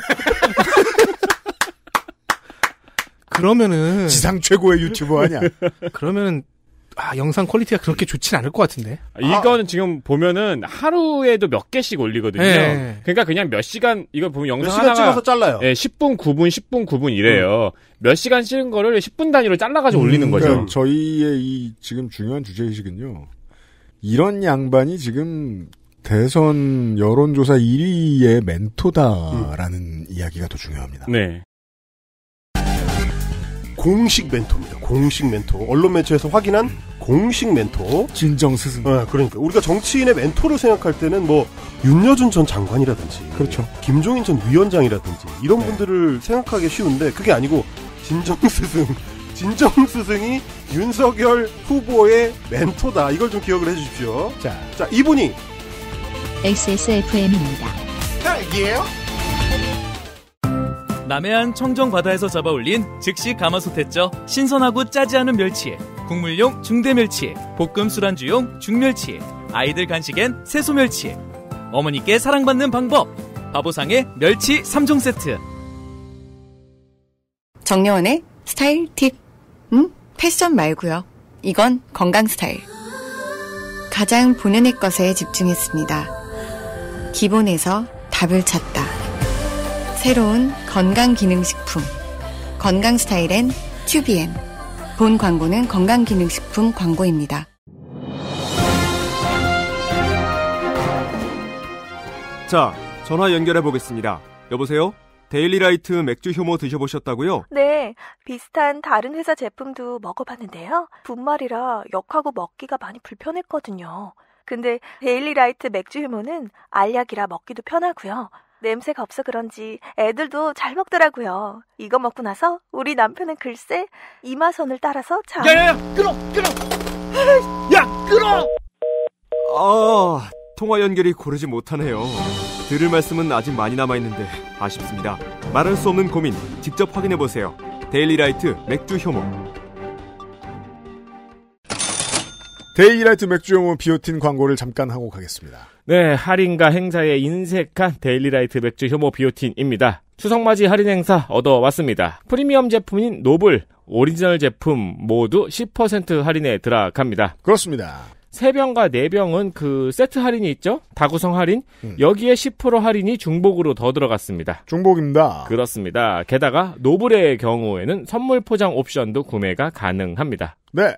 그러면은 지상 최고의 유튜버 아니야. 그러면은 아, 영상 퀄리티가 그렇게 좋진 않을 것 같은데. 이거는 아. 지금 보면은 하루에도 몇 개씩 올리거든요. 네. 그러니까 그냥 몇 시간 이걸 보면 영상 시간 하나가 찍어서 잘라요. 예, 10분 9분, 10분 9분 이래요. 음. 몇 시간 찍은 거를 10분 단위로 잘라 가지고 음, 올리는 거죠. 그러니까 저희의 이 지금 중요한 주제 의식은요. 이런 양반이 지금 대선 여론조사 1위의 멘토다라는 음. 이야기가 더 중요합니다. 네. 공식 멘토입니다. 공식 멘토. 언론 매체에서 확인한 공식 멘토. 진정 스승. 어, 네, 그러니까 우리가 정치인의 멘토를 생각할 때는 뭐 윤여준 전 장관이라든지, 그렇죠. 김종인 전 위원장이라든지 이런 네. 분들을 생각하기 쉬운데 그게 아니고 진정 스승. *laughs* 진정 스승이 윤석열 후보의 멘토다. 이걸 좀 기억을 해주십시오. 자, 자 이분이 XSFM입니다. 딸기에요 남해안 청정바다에서 잡아올린 즉시 가마솥했죠. 신선하고 짜지 않은 멸치 국물용 중대멸치 볶음 술안주용 중멸치 아이들 간식엔 새소멸치 어머니께 사랑받는 방법 바보상의 멸치 3종 세트 정려원의 스타일 팁 음? 패션 말고요. 이건 건강 스타일 가장 본연의 것에 집중했습니다. 기본에서 답을 찾다. 새로운 건강기능식품 건강스타일엔 튜비엔 본 광고는 건강기능식품 광고입니다. 자, 전화 연결해 보겠습니다. 여보세요? 데일리라이트 맥주 효모 드셔보셨다고요? 네, 비슷한 다른 회사 제품도 먹어봤는데요. 분말이라 역하고 먹기가 많이 불편했거든요. 근데 데일리라이트 맥주 효모는 알약이라 먹기도 편하고요. 냄새가 없어 그런지 애들도 잘 먹더라고요. 이거 먹고 나서 우리 남편은 글쎄 이마선을 따라서 자. 야야야 끊어 끊어. 야 끊어. 아 통화 연결이 고르지 못하네요. 들을 말씀은 아직 많이 남아 있는데 아쉽습니다. 말할 수 없는 고민 직접 확인해 보세요. 데일리라이트 맥주 효모. 데일리라이트 맥주 효모 비오틴 광고를 잠깐 하고 가겠습니다. 네, 할인과 행사에 인색한 데일리라이트 맥주 효모 비오틴입니다. 추석맞이 할인 행사 얻어왔습니다. 프리미엄 제품인 노블, 오리지널 제품 모두 10% 할인에 들어갑니다. 그렇습니다. 3병과 4병은 그 세트 할인이 있죠? 다구성 할인? 음. 여기에 10% 할인이 중복으로 더 들어갔습니다. 중복입니다. 그렇습니다. 게다가 노블의 경우에는 선물 포장 옵션도 구매가 가능합니다. 네.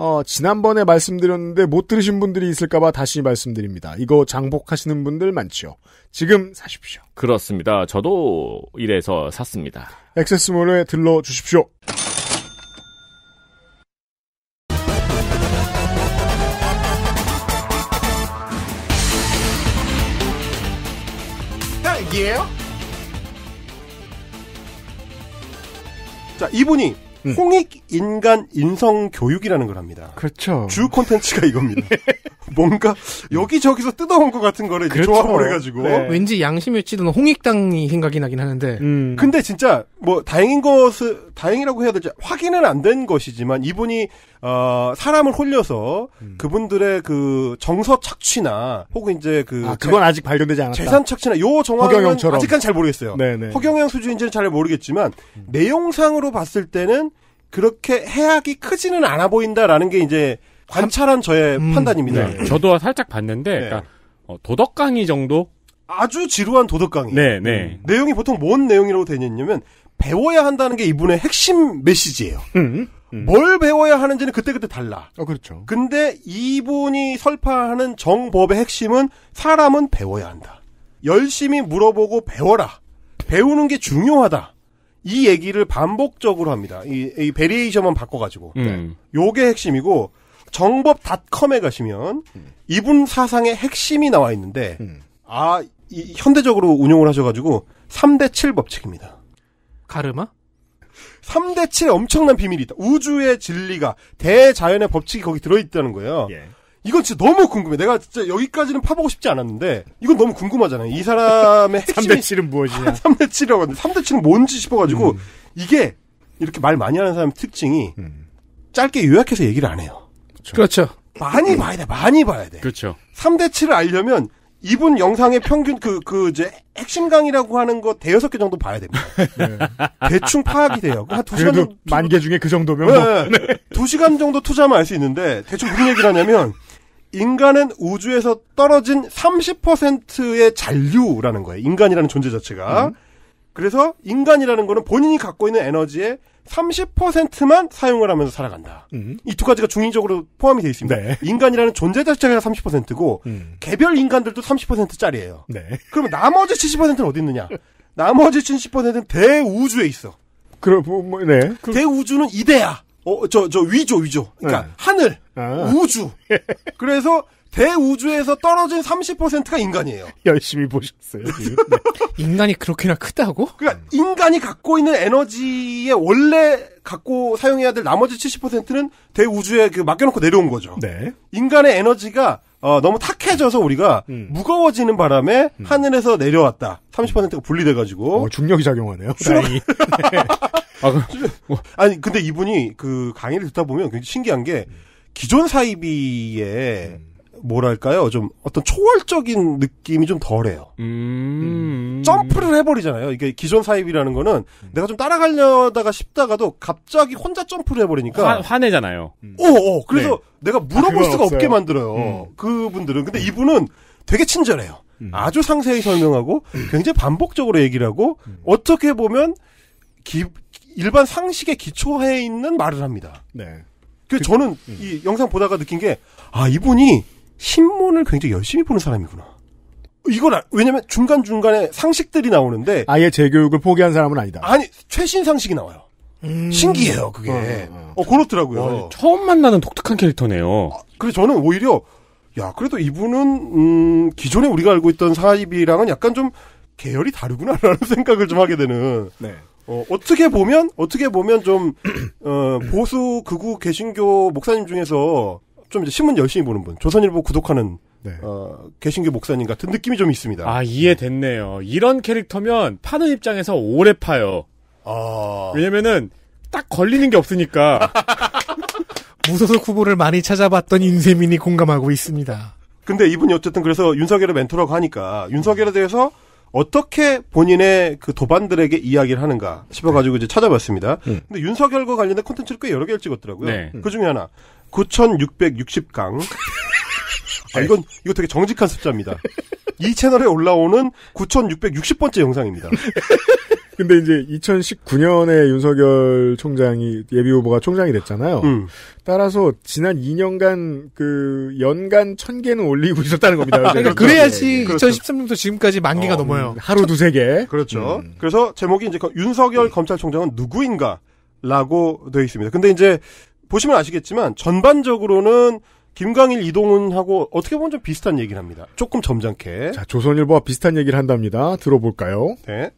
어, 지난번에 말씀드렸는데 못 들으신 분들이 있을까봐 다시 말씀드립니다. 이거 장복하시는 분들 많죠. 지금 사십시오. 그렇습니다. 저도 이래서 샀습니다. 액세스몰에 들러 주십시오. 자, 이분이 홍익 인간 인성 교육이라는 걸 합니다. 그렇죠. 주 콘텐츠가 이겁니다. *laughs* 뭔가 여기저기서 뜯어온 것 같은 거를 그렇죠. 조합을 해가지고 네. 네. 왠지 양심에 치던 홍익당이 생각이 나긴 하는데 음. 근데 진짜 뭐 다행인 것을 다행이라고 해야 될지 확인은 안 된 것이지만 이분이 어, 사람을 홀려서 음. 그분들의 그 정서 착취나 혹은 이제 그 아, 그건 아직 발견되지 않았다 재산 착취나 요 정황은 아직은 잘 모르겠어요 네네. 네. 허경영 수준인지는 잘 모르겠지만 음. 내용상으로 봤을 때는 그렇게 해악이 크지는 않아 보인다라는 게 이제 관찰한 저의 음, 판단입니다. 네. 저도 살짝 봤는데 네. 그러니까 어, 도덕 강의 정도 아주 지루한 도덕 강의. 네, 네. 음, 내용이 보통 뭔 내용이라고 되냐면 배워야 한다는 게 이분의 핵심 메시지예요. 음, 음, 뭘 배워야 하는지는 그때그때 달라. 어, 그렇죠. 근데 이분이 설파하는 정법의 핵심은 사람은 배워야 한다. 열심히 물어보고 배워라. 배우는 게 중요하다. 이 얘기를 반복적으로 합니다. 이, 이 베리에이션만 바꿔가지고. 음. 요게 핵심이고, 정법닷컴에 가시면 음. 이분 사상의 핵심이 나와 있는데 음. 아 이, 현대적으로 운용을 하셔가지고 3대7 법칙입니다. 가르마? 3대7 엄청난 비밀이 있다. 우주의 진리가 대자연의 법칙이 거기 들어있다는 거예요. 예. 이건 진짜 너무 궁금해. 내가 진짜 여기까지는 파보고 싶지 않았는데 이건 너무 궁금하잖아요. 이 사람의 핵심 3대7은 무엇이냐? 3대7이라고 *laughs* 하는데 3대7은 뭔지 싶어가지고 음. 이게 이렇게 말 많이 하는 사람 의 특징이 음. 짧게 요약해서 얘기를 안 해요. 그렇죠. 그렇죠. 많이 봐야 돼, 많이 봐야 돼. 그렇죠. 3대7을 알려면 이분 영상의 평균 그, 그, 이제, 핵심 강이라고 하는 거 대여섯 개 정도 봐야 됩니다. *laughs* 네. 대충 파악이 돼요. 그러니까 한두 시간 정도. 만 개 중에 그 정도면. 네, 뭐. *laughs* 네. 두 시간 정도 투자하면 알 수 있는데, 대충 무슨 얘기를 하냐면, 인간은 우주에서 떨어진 30%의 잔류라는 거예요. 인간이라는 존재 자체가. 음. 그래서 인간이라는 거는 본인이 갖고 있는 에너지의 30%만 사용을 하면서 살아간다. 음. 이두 가지가 중의적으로 포함이 되어 있습니다. 네. 인간이라는 존재 자체가 30%고 음. 개별 인간들도 30%짜리예요. 네. 그러면 나머지 70%는 어디 있느냐? 나머지 70%는 대우주에 있어. 그럼 뭐, 뭐 네. 그 대우주는 이대야 어, 저, 저 위조, 위조. 그러니까 네. 하늘, 아. 우주. *laughs* 그래서 대우주에서 떨어진 30%가 인간이에요. 열심히 보셨어요. *laughs* 네. 인간이 그렇게나 크다고? 그러니까 인간이 갖고 있는 에너지의 원래 갖고 사용해야 될 나머지 70%는 대우주에 그 맡겨놓고 내려온 거죠. 네. 인간의 에너지가 어, 너무 탁해져서 우리가 음. 무거워지는 바람에 음. 하늘에서 내려왔다. 30%가 분리돼가지고. 어, 중력이 작용하네요. 수력... *laughs* 네. 아, 그럼... 뭐. 아니 근데 이분이 그 강의를 듣다 보면 굉장히 신기한 게 기존 사이비에 음. 뭐랄까요? 좀 어떤 초월적인 느낌이 좀 덜해요. 음. 음... 점프를 해버리잖아요. 이게 기존 사입이라는 거는 음. 내가 좀 따라가려다가 싶다가도 갑자기 혼자 점프를 해버리니까 화, 화내잖아요. 오, 음. 오 어, 어. 그래서 네. 내가 아, 물어볼 아, 수가 없어요. 없게 만들어요. 음. 그분들은 근데 이분은 되게 친절해요. 아주 상세히 설명하고 굉장히 반복적으로 얘기를 하고 어떻게 보면 기, 일반 상식에 기초해 있는 말을 합니다. 네. 그 저는 이 영상 보다가 느낀 게 아 이분이 신문을 굉장히 열심히 보는 사람이구나. 이건 아, 왜냐면 중간 중간에 상식들이 나오는데 아예 재교육을 포기한 사람은 아니다. 아니 최신 상식이 나와요. 음... 신기해요 그게. 어, 어. 어, 어 그렇더라고요. 어, 처음 만나는 독특한 캐릭터네요. 아, 그래서 저는 오히려 야 그래도 이분은 음, 기존에 우리가 알고 있던 사입이랑은 약간 좀 계열이 다르구나라는 *laughs* 생각을 좀 하게 되는. 네. 어, 어떻게 보면 어떻게 보면 좀 *clears throat* 어, 보수 극우 개신교 목사님 중에서 좀 이제 신문 열심히 보는 분, 조선일보 구독하는 네. 어, 개신교 목사님 같은 느낌이 좀 있습니다. 아 이해됐네요. 이런 캐릭터면 파는 입장에서 오래 파요. 아... 왜냐면은 딱 걸리는 게 없으니까. *laughs* 무소속 후보를 많이 찾아봤던 윤세민이 공감하고 있습니다. 근데 이분이 어쨌든 그래서 윤석열의 멘토라고 하니까 윤석열에 대해서 어떻게 본인의 그 도반들에게 이야기를 하는가 싶어가지고 네. 이제 찾아봤습니다. 음. 근데 윤석열과 관련된 콘텐츠를 꽤 여러 개를 찍었더라고요. 네. 그 중에 하나 9,660강. *laughs* 아, 이건, 이거 되게 정직한 숫자입니다. 이 채널에 올라오는 9,660번째 영상입니다. *laughs* 근데 이제 2019년에 윤석열 총장이 예비 후보가 총장이 됐잖아요. 음. 따라서 지난 2년간 그 연간 1000개는 올리고 있었다는 겁니다. 그러니까 그래야지 네, 그렇죠. 2013년부터 지금까지 만 개가 어, 넘어요. 하루 두세 개. 그렇죠. 음. 그래서 제목이 이제 그 윤석열 검찰총장은 누구인가? 라고 되어 있습니다. 근데 이제 보시면 아시겠지만 전반적으로는 김광일, 이동훈하고 어떻게 보면 좀 비슷한 얘기를 합니다. 조금 점잖게. 자, 조선일보와 비슷한 얘기를 한답니다. 들어볼까요? 네.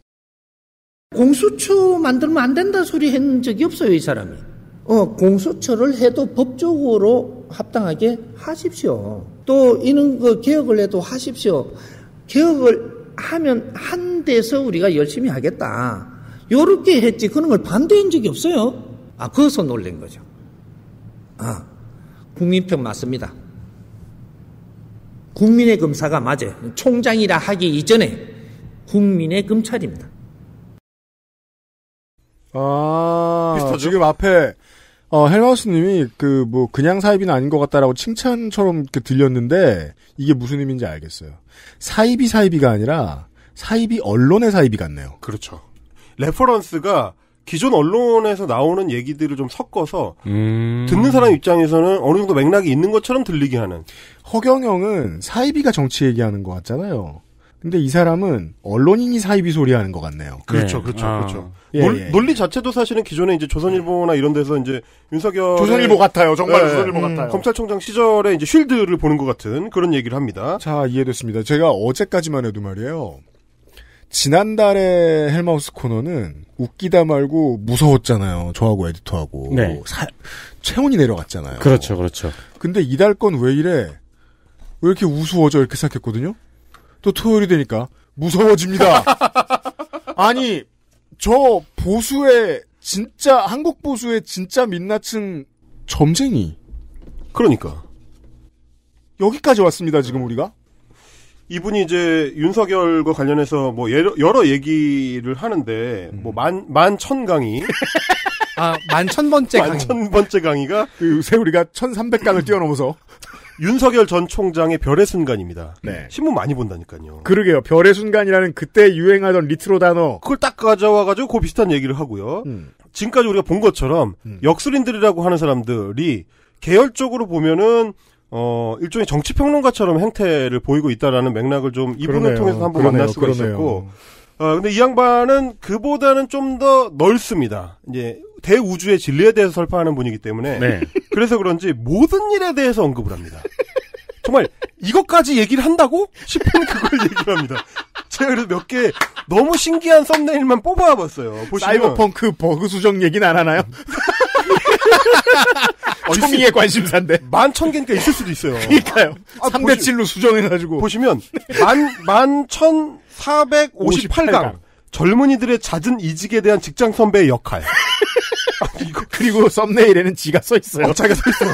공수처 만들면 안 된다 소리 한 적이 없어요, 이 사람이. 어, 공수처를 해도 법적으로 합당하게 하십시오. 또 이런 거 그 개혁을 해도 하십시오. 개혁을 하면 한 데서 우리가 열심히 하겠다. 요렇게 했지 그런 걸 반대한 적이 없어요. 아, 그것서 놀란 거죠. 아, 국민평 맞습니다. 국민의 검사가 맞아요. 총장이라 하기 이전에 국민의 검찰입니다. 아, 비슷하죠? 지금 앞에 어, 헬마우스님이 그 뭐 그냥 사이비는 아닌 것 같다라고 칭찬처럼 들렸는데 이게 무슨 의미인지 알겠어요. 사이비사이비가 아니라 사이비 언론의 사이비 같네요. 그렇죠. 레퍼런스가 기존 언론에서 나오는 얘기들을 좀 섞어서 음... 듣는 사람 입장에서는 어느 정도 맥락이 있는 것처럼 들리게 하는. 허경영은 사이비가 정치 얘기하는 것 같잖아요. 근데 이 사람은 언론인이 사이비 소리하는 것 같네요. 네. 그렇죠, 네. 그렇죠, 아. 그렇죠. 예, 논, 예, 예. 논리 자체도 사실은 기존에 이제 조선일보나 이런 데서 이제 윤석열 조선일보 같아요, 정말 예, 조선일보 음. 같아요. 검찰총장 시절에 이제 쉴드를 보는 것 같은 그런 얘기를 합니다. 자, 이해됐습니다. 제가 어제까지만 해도 말이에요. 지난달에 헬마우스 코너는 웃기다 말고 무서웠잖아요. 저하고 에디터하고 네. 사, 체온이 내려갔잖아요. 그렇죠, 그렇죠. 근데 이달 건 왜 이래? 왜 이렇게 우스워져 이렇게 생각했거든요. 또 토요일이 되니까 무서워집니다. *laughs* 아니 저 보수의 진짜 한국 보수의 진짜 민낯은 점쟁이. 그러니까 여기까지 왔습니다. 지금 우리가 이분이 이제 윤석열과 관련해서 뭐 여러, 여러 얘기를 하는데 뭐 음. 뭐만 만천 강의 아 만천 번째 강의 만천 번째 강의가 그 세우리가 천삼백 강을 뛰어넘어서 윤석열 전 총장의 별의 순간입니다. 네. 신문 많이 본다니까요. 그러게요. 별의 순간이라는 그때 유행하던 리트로 단어. 그걸 딱 가져와가지고 그 비슷한 얘기를 하고요. 음. 지금까지 우리가 본 것처럼 음. 역술인들이라고 하는 사람들이 계열적으로 보면은 어, 일종의 정치평론가처럼 행태를 보이고 있다라는 맥락을 좀 이분을 그러네요. 통해서 한번 만날 수가 그러네요. 있었고, 어, 근데 이 양반은 그보다는 좀 더 넓습니다. 이제 대우주의 진리에 대해서 설파하는 분이기 때문에 네. *laughs* 그래서 그런지 모든 일에 대해서 언급을 합니다. 정말 이것까지 얘기를 한다고 싶은 그걸 *laughs* 얘기를 합니다. 제가 그래서 몇개 너무 신기한 썸네일만 뽑아봤어요. 보시면 사이버펑크 버그 수정 얘기는 안 하나요? *laughs* 초미의 관심사인데. 만천 개니까 있을 수도 있어요. 그러니까요. 아, 3대 7로 수정해가지고 보시면 만 만천 5 8 오십팔 강 젊은이들의 잦은 이직에 대한 직장 선배의 역할. 이거 *laughs* 그리고 썸네일에는 지가 써 있어요. 어, 자기가 써 있어.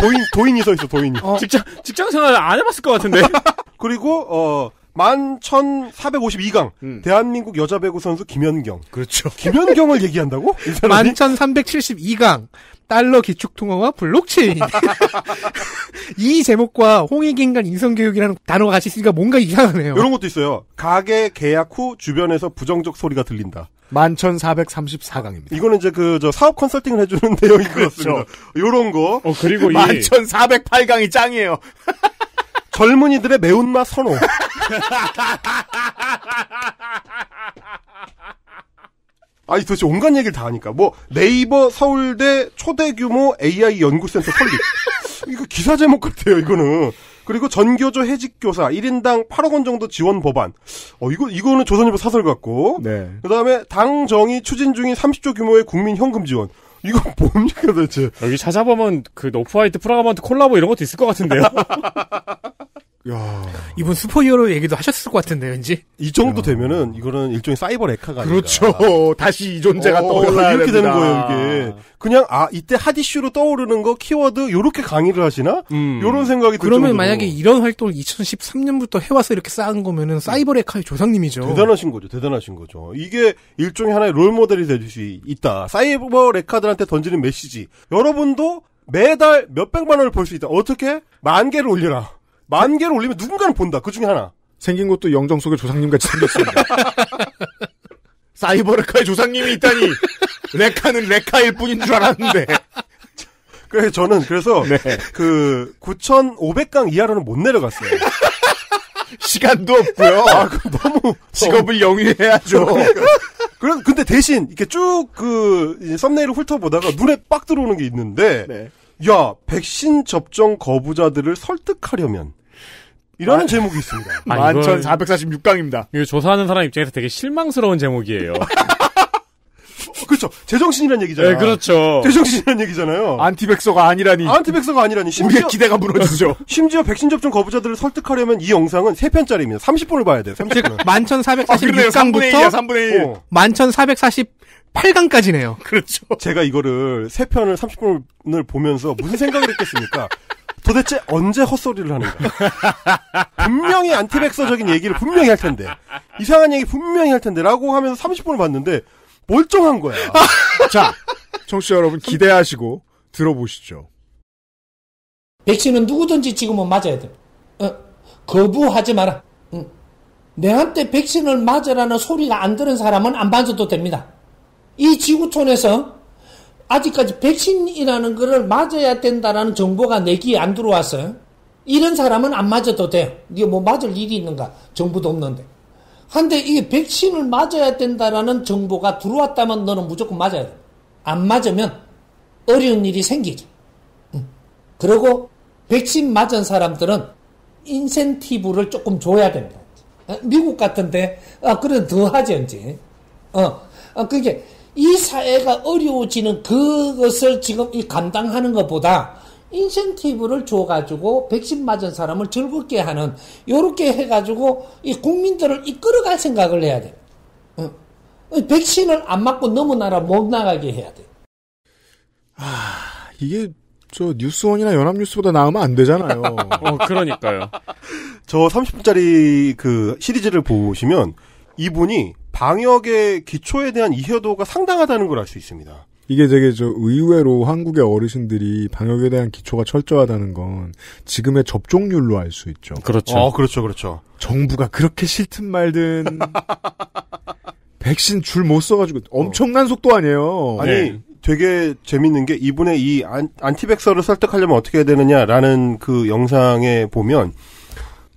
도인 도인이 써 있어 도인이. 어. 직장 직장 생활 안 해봤을 것 같은데. *laughs* 그리고 어. 11,452강. 음. 대한민국 여자배구 선수 김현경 그렇죠. 김현경을 얘기한다고? 11,372강. 달러 기축통화와 블록체인. *laughs* *laughs* 이 제목과 홍익인간 인성교육이라는 단어가 같이 있으니까 뭔가 이상하네요. 이런 것도 있어요. 가게 계약 후 주변에서 부정적 소리가 들린다. 11,434강입니다. 이거는 이제 그, 저, 사업 컨설팅을 해주는 *laughs* 내용인 것 그렇죠. 같습니다. 요런 거. 어, 그리고 이. 11,408강이 짱이에요. 젊은이들의 매운맛 선호. 아니 도대체 온갖 얘기를 다 하니까 뭐 네이버 서울대 초대 규모 AI 연구센터 설립 *laughs* 이거 기사 제목 같아요 이거는 그리고 전교조 해직 교사 1인당 8억 원 정도 지원 법안 어 이거 이거는 조선일보 사설 같고 네. 그다음에 당 정이 추진 중인 30조 규모의 국민 현금 지원 이거 *laughs* 뭡니까 도대체 여기 찾아보면 그 노프화이트 프라가먼트 콜라보 이런 것도 있을 것 같은데요 *laughs* 야. 이분 슈퍼히어로 얘기도 하셨을 것 같은데 왠지 이 정도 야. 되면은 이거는 일종의 사이버 레카가 그렇죠 *laughs* 다시 이 존재가 어, 떠올라 이렇게 됩니다. 되는 거예요 이게 그냥 아 이때 하디슈로 떠오르는 거 키워드 요렇게 강의를 하시나 음. 요런 생각이 그러면 정도로. 만약에 이런 활동을 2013년부터 해와서 이렇게 쌓은 거면은 음. 사이버 레카의 조상님이죠 대단하신 거죠 대단하신 거죠 이게 일종의 하나의 롤 모델이 될 수 있다 사이버 레카들한테 던지는 메시지 여러분도 매달 몇백만 원을 벌 수 있다 어떻게 만 개를 올려라 만 개를 올리면 누군가는 본다. 그 중에 하나. 생긴 것도 영정 속의 조상님 같이 생겼습니다. *laughs* 사이버레카의 조상님이 있다니. 레카는 레카일 뿐인 줄 알았는데. 그래서 저는 그래서 네. 그 9,500강 이하로는 못 내려갔어요. *laughs* 시간도 없고요. 아, 너무 직업을 영위해야죠. *laughs* 그런 근데 대신 이렇게 쭉 그 썸네일을 훑어보다가 눈에 빡 들어오는 게 있는데 네. 야 백신 접종 거부자들을 설득하려면 이라는 제목이 있습니다. 11,446강입니다. 아, 이거 조사하는 사람 입장에서 되게 실망스러운 제목이에요. *laughs* 그렇죠. 제정신이란 얘기잖아요. 네, 그렇죠. 제정신이란 얘기잖아요. 안티백서가 아니라니. 안티백서가 아니라니. 심지어 우리의 기대가 무너지죠. *laughs* 심지어 백신 접종 거부자들을 설득하려면 이 영상은 3편짜리입니다. 30분을 봐야 돼요. 30분. 11,446강부터 3분의 1 1 4 4 8강까지네요. 그렇죠. 제가 이거를 3 편을 30분을 보면서 무슨 생각을 했겠습니까? 도대체 언제 헛소리를 하는 거야? 분명히 안티백서적인 얘기를 분명히 할 텐데 이상한 얘기 분명히 할 텐데라고 하면서 30분을 봤는데 멀쩡한 거야. 자, 청취자 여러분 기대하시고 들어보시죠. 백신은 누구든지 지금은 맞아야 돼. 어, 거부하지 마라. 내한테 백신을 맞으라는 소리가 안 들은 사람은 안 맞아도 됩니다. 이 지구촌에서 아직까지 백신이라는 것을 맞아야 된다라는 정보가 내기에 안 들어왔어요. 이런 사람은 안 맞아도 돼요. 이게 뭐 맞을 일이 있는가? 정보도 없는데. 한데 이게 백신을 맞아야 된다라는 정보가 들어왔다면 너는 무조건 맞아야 돼. 안 맞으면 어려운 일이 생기죠. 응. 그리고 백신 맞은 사람들은 인센티브를 조금 줘야 됩니다. 어? 미국 같은데, 아, 그래, 도더 하지, 이제. 어, 아, 그게 이 사회가 어려워지는 그것을 지금 이 감당하는 것보다 인센티브를 줘가지고 백신 맞은 사람을 즐겁게 하는 요렇게 해가지고 이 국민들을 이끌어갈 생각을 해야 돼. 어. 백신을 안 맞고 너무나라 못 나가게 해야 돼. 아 이게 저 뉴스원이나 연합뉴스보다 나으면 안 되잖아요. *laughs* 어 그러니까요. 저 30분짜리 그 시리즈를 보시면 이분이 방역의 기초에 대한 이해도가 상당하다는 걸 알 수 있습니다. 이게 되게 저 의외로 한국의 어르신들이 방역에 대한 기초가 철저하다는 건 지금의 접종률로 알 수 있죠. 그렇죠. 어, 그렇죠, 그렇죠. 정부가 그렇게 싫든 말든 *laughs* 백신 줄 못 써가지고 엄청난 속도 아니에요. 아니 네. 되게 재밌는 게 이분의 이 안, 안티백서를 설득하려면 어떻게 해야 되느냐라는 그 영상에 보면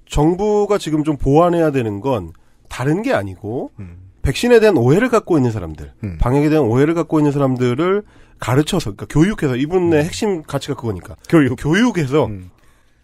정부가 지금 좀 보완해야 되는 건 다른 게 아니고 음. 백신에 대한 오해를 갖고 있는 사람들, 음. 방역에 대한 오해를 갖고 있는 사람들을 가르쳐서, 그러니까 교육해서 이분의 음. 핵심 가치가 그거니까 교육 교육해서 음.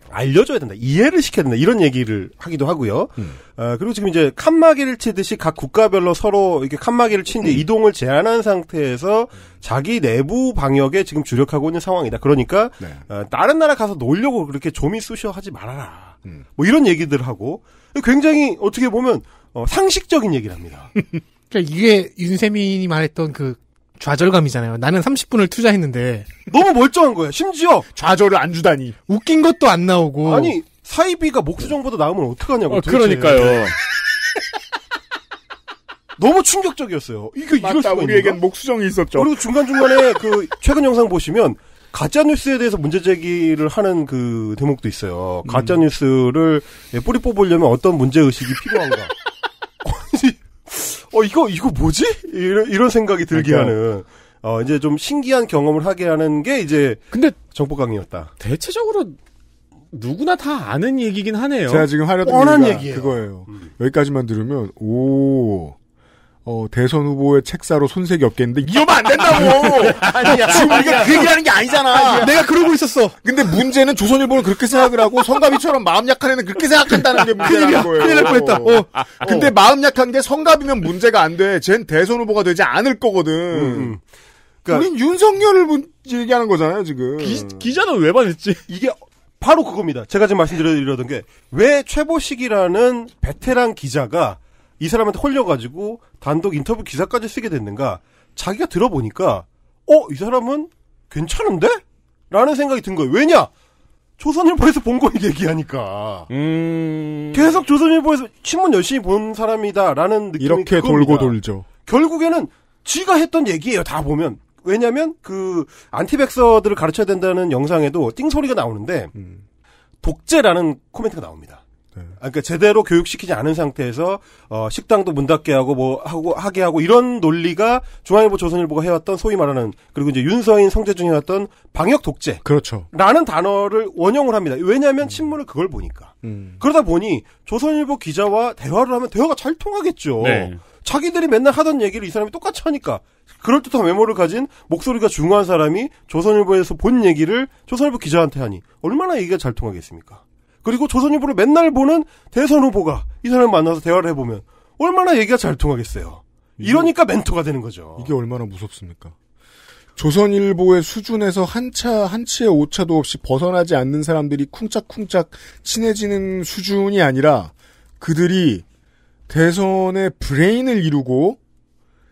알려줘야 된다, 이해를 시켜야 된다 이런 얘기를 하기도 하고요. 음. 어, 그리고 지금 이제 칸막이를 치듯이 각 국가별로 서로 이렇게 칸막이를 친뒤 이동을 제한한 상태에서 자기 내부 방역에 지금 주력하고 있는 상황이다. 그러니까 네. 어, 다른 나라 가서 놀려고 그렇게 조미 쑤셔 하지 말아라. 음. 뭐 이런 얘기들 하고 굉장히 어떻게 보면 어, 상식적인 얘기를 합니다. *laughs* 그러니까 이게 윤세민이 말했던 그 좌절감이잖아요. 나는 30분을 투자했는데 너무 멀쩡한 거야. 심지어 좌절을 안 주다니. 웃긴 것도 안 나오고. 아니 사이비가 목수정보다 나오면 어떡하냐고. 어, 그러니까요. *laughs* 너무 충격적이었어요. 이거 이럴 수가 우리에겐 목수정이 있었죠. 그리고 중간 중간에 그 최근 영상 보시면 가짜 뉴스에 대해서 문제 제기를 하는 그 대목도 있어요. 가짜 음. 뉴스를 예, 뿌리 뽑으려면 어떤 문제 의식이 필요한가. 어 이거 이거 뭐지? 이런 이런 생각이 들게 그러니까. 하는 어 이제 좀 신기한 경험을 하게 하는 게 이제 근데 정보강이었다. 대체적으로 누구나 다 아는 얘기긴 하네요. 제가 지금 하려던 얘기가 얘기예요. 그거예요. 음. 여기까지만 들으면 오 어, 대선 후보의 책사로 손색이 없겠는데 이러면 안 된다고. *laughs* 아니야. 지금 우리가 그 얘기하는 게 아니잖아. 아니야. 내가 그러고 있었어. 근데 문제는 조선일보는 그렇게 생각을 하고 성가비처럼 마음 약한 애는 그렇게 생각한다는 게 문제라는 거예요. 큰일 날 뻔했다. 어. 근데 마음 약한 게 성가비면 문제가 안 돼. 쟨 대선 후보가 되지 않을 거거든. 음. 음. 그러니까 우린 윤석열을 문, 얘기하는 거잖아요 지금. 기, 자는왜 반했지? 이게 바로 그겁니다. 제가 지금 말씀드리려던 게 왜 최보식이라는 베테랑 기자가 이 사람한테 홀려가지고 단독 인터뷰 기사까지 쓰게 됐는가 자기가 들어보니까 어 이 사람은 괜찮은데? 라는 생각이 든 거예요. 왜냐? 조선일보에서 본 거 얘기하니까. 음... 계속 조선일보에서 신문 열심히 본 사람이다라는 느낌이 이렇게 그겁니다. 돌고 돌죠. 결국에는 지가 했던 얘기예요. 다 보면. 왜냐면 그 안티백서들을 가르쳐야 된다는 영상에도 띵소리가 나오는데 음. 독재라는 코멘트가 나옵니다. 네. 아, 그러니까 제대로 교육시키지 않은 상태에서 어, 식당도 문 닫게 하고 뭐 하고 하게 하고 이런 논리가 중앙일보 조선일보가 해왔던 소위 말하는 그리고 이제 윤서인 성재중이 해왔던 방역 독재. 그렇죠. 라는 단어를 원형을 합니다. 왜냐하면 음. 친문을 그걸 보니까. 음. 그러다 보니 조선일보 기자와 대화를 하면 대화가 잘 통하겠죠. 네. 자기들이 맨날 하던 얘기를 이 사람이 똑같이 하니까 그럴듯한 외모를 가진 목소리가 중요한 사람이 조선일보에서 본 얘기를 조선일보 기자한테 하니 얼마나 얘기가 잘 통하겠습니까? 그리고 조선일보를 맨날 보는 대선 후보가 이 사람 만나서 대화를 해보면 얼마나 얘기가 잘 통하겠어요. 이러니까 멘토가 되는 거죠. 이게 얼마나 무섭습니까? 조선일보의 수준에서 한 차 한치의 오차도 없이 벗어나지 않는 사람들이 쿵짝쿵짝 친해지는 수준이 아니라 그들이 대선의 브레인을 이루고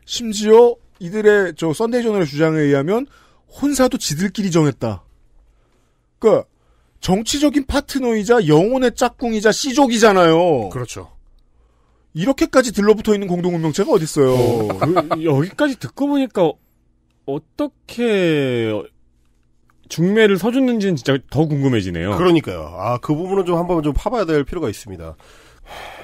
심지어 이들의 저 썬데이 저널의 주장에 의하면 혼사도 지들끼리 정했다. 그니까 정치적인 파트너이자 영혼의 짝꿍이자 씨족이잖아요. 그렇죠. 이렇게까지 들러붙어 있는 공동 운명체가 어딨어요. 어, *laughs* 여기까지 듣고 보니까 어떻게 중매를 서줬는지는 진짜 더 궁금해지네요. 그러니까요. 아, 그 부분은 좀 한번 좀 파봐야 될 필요가 있습니다.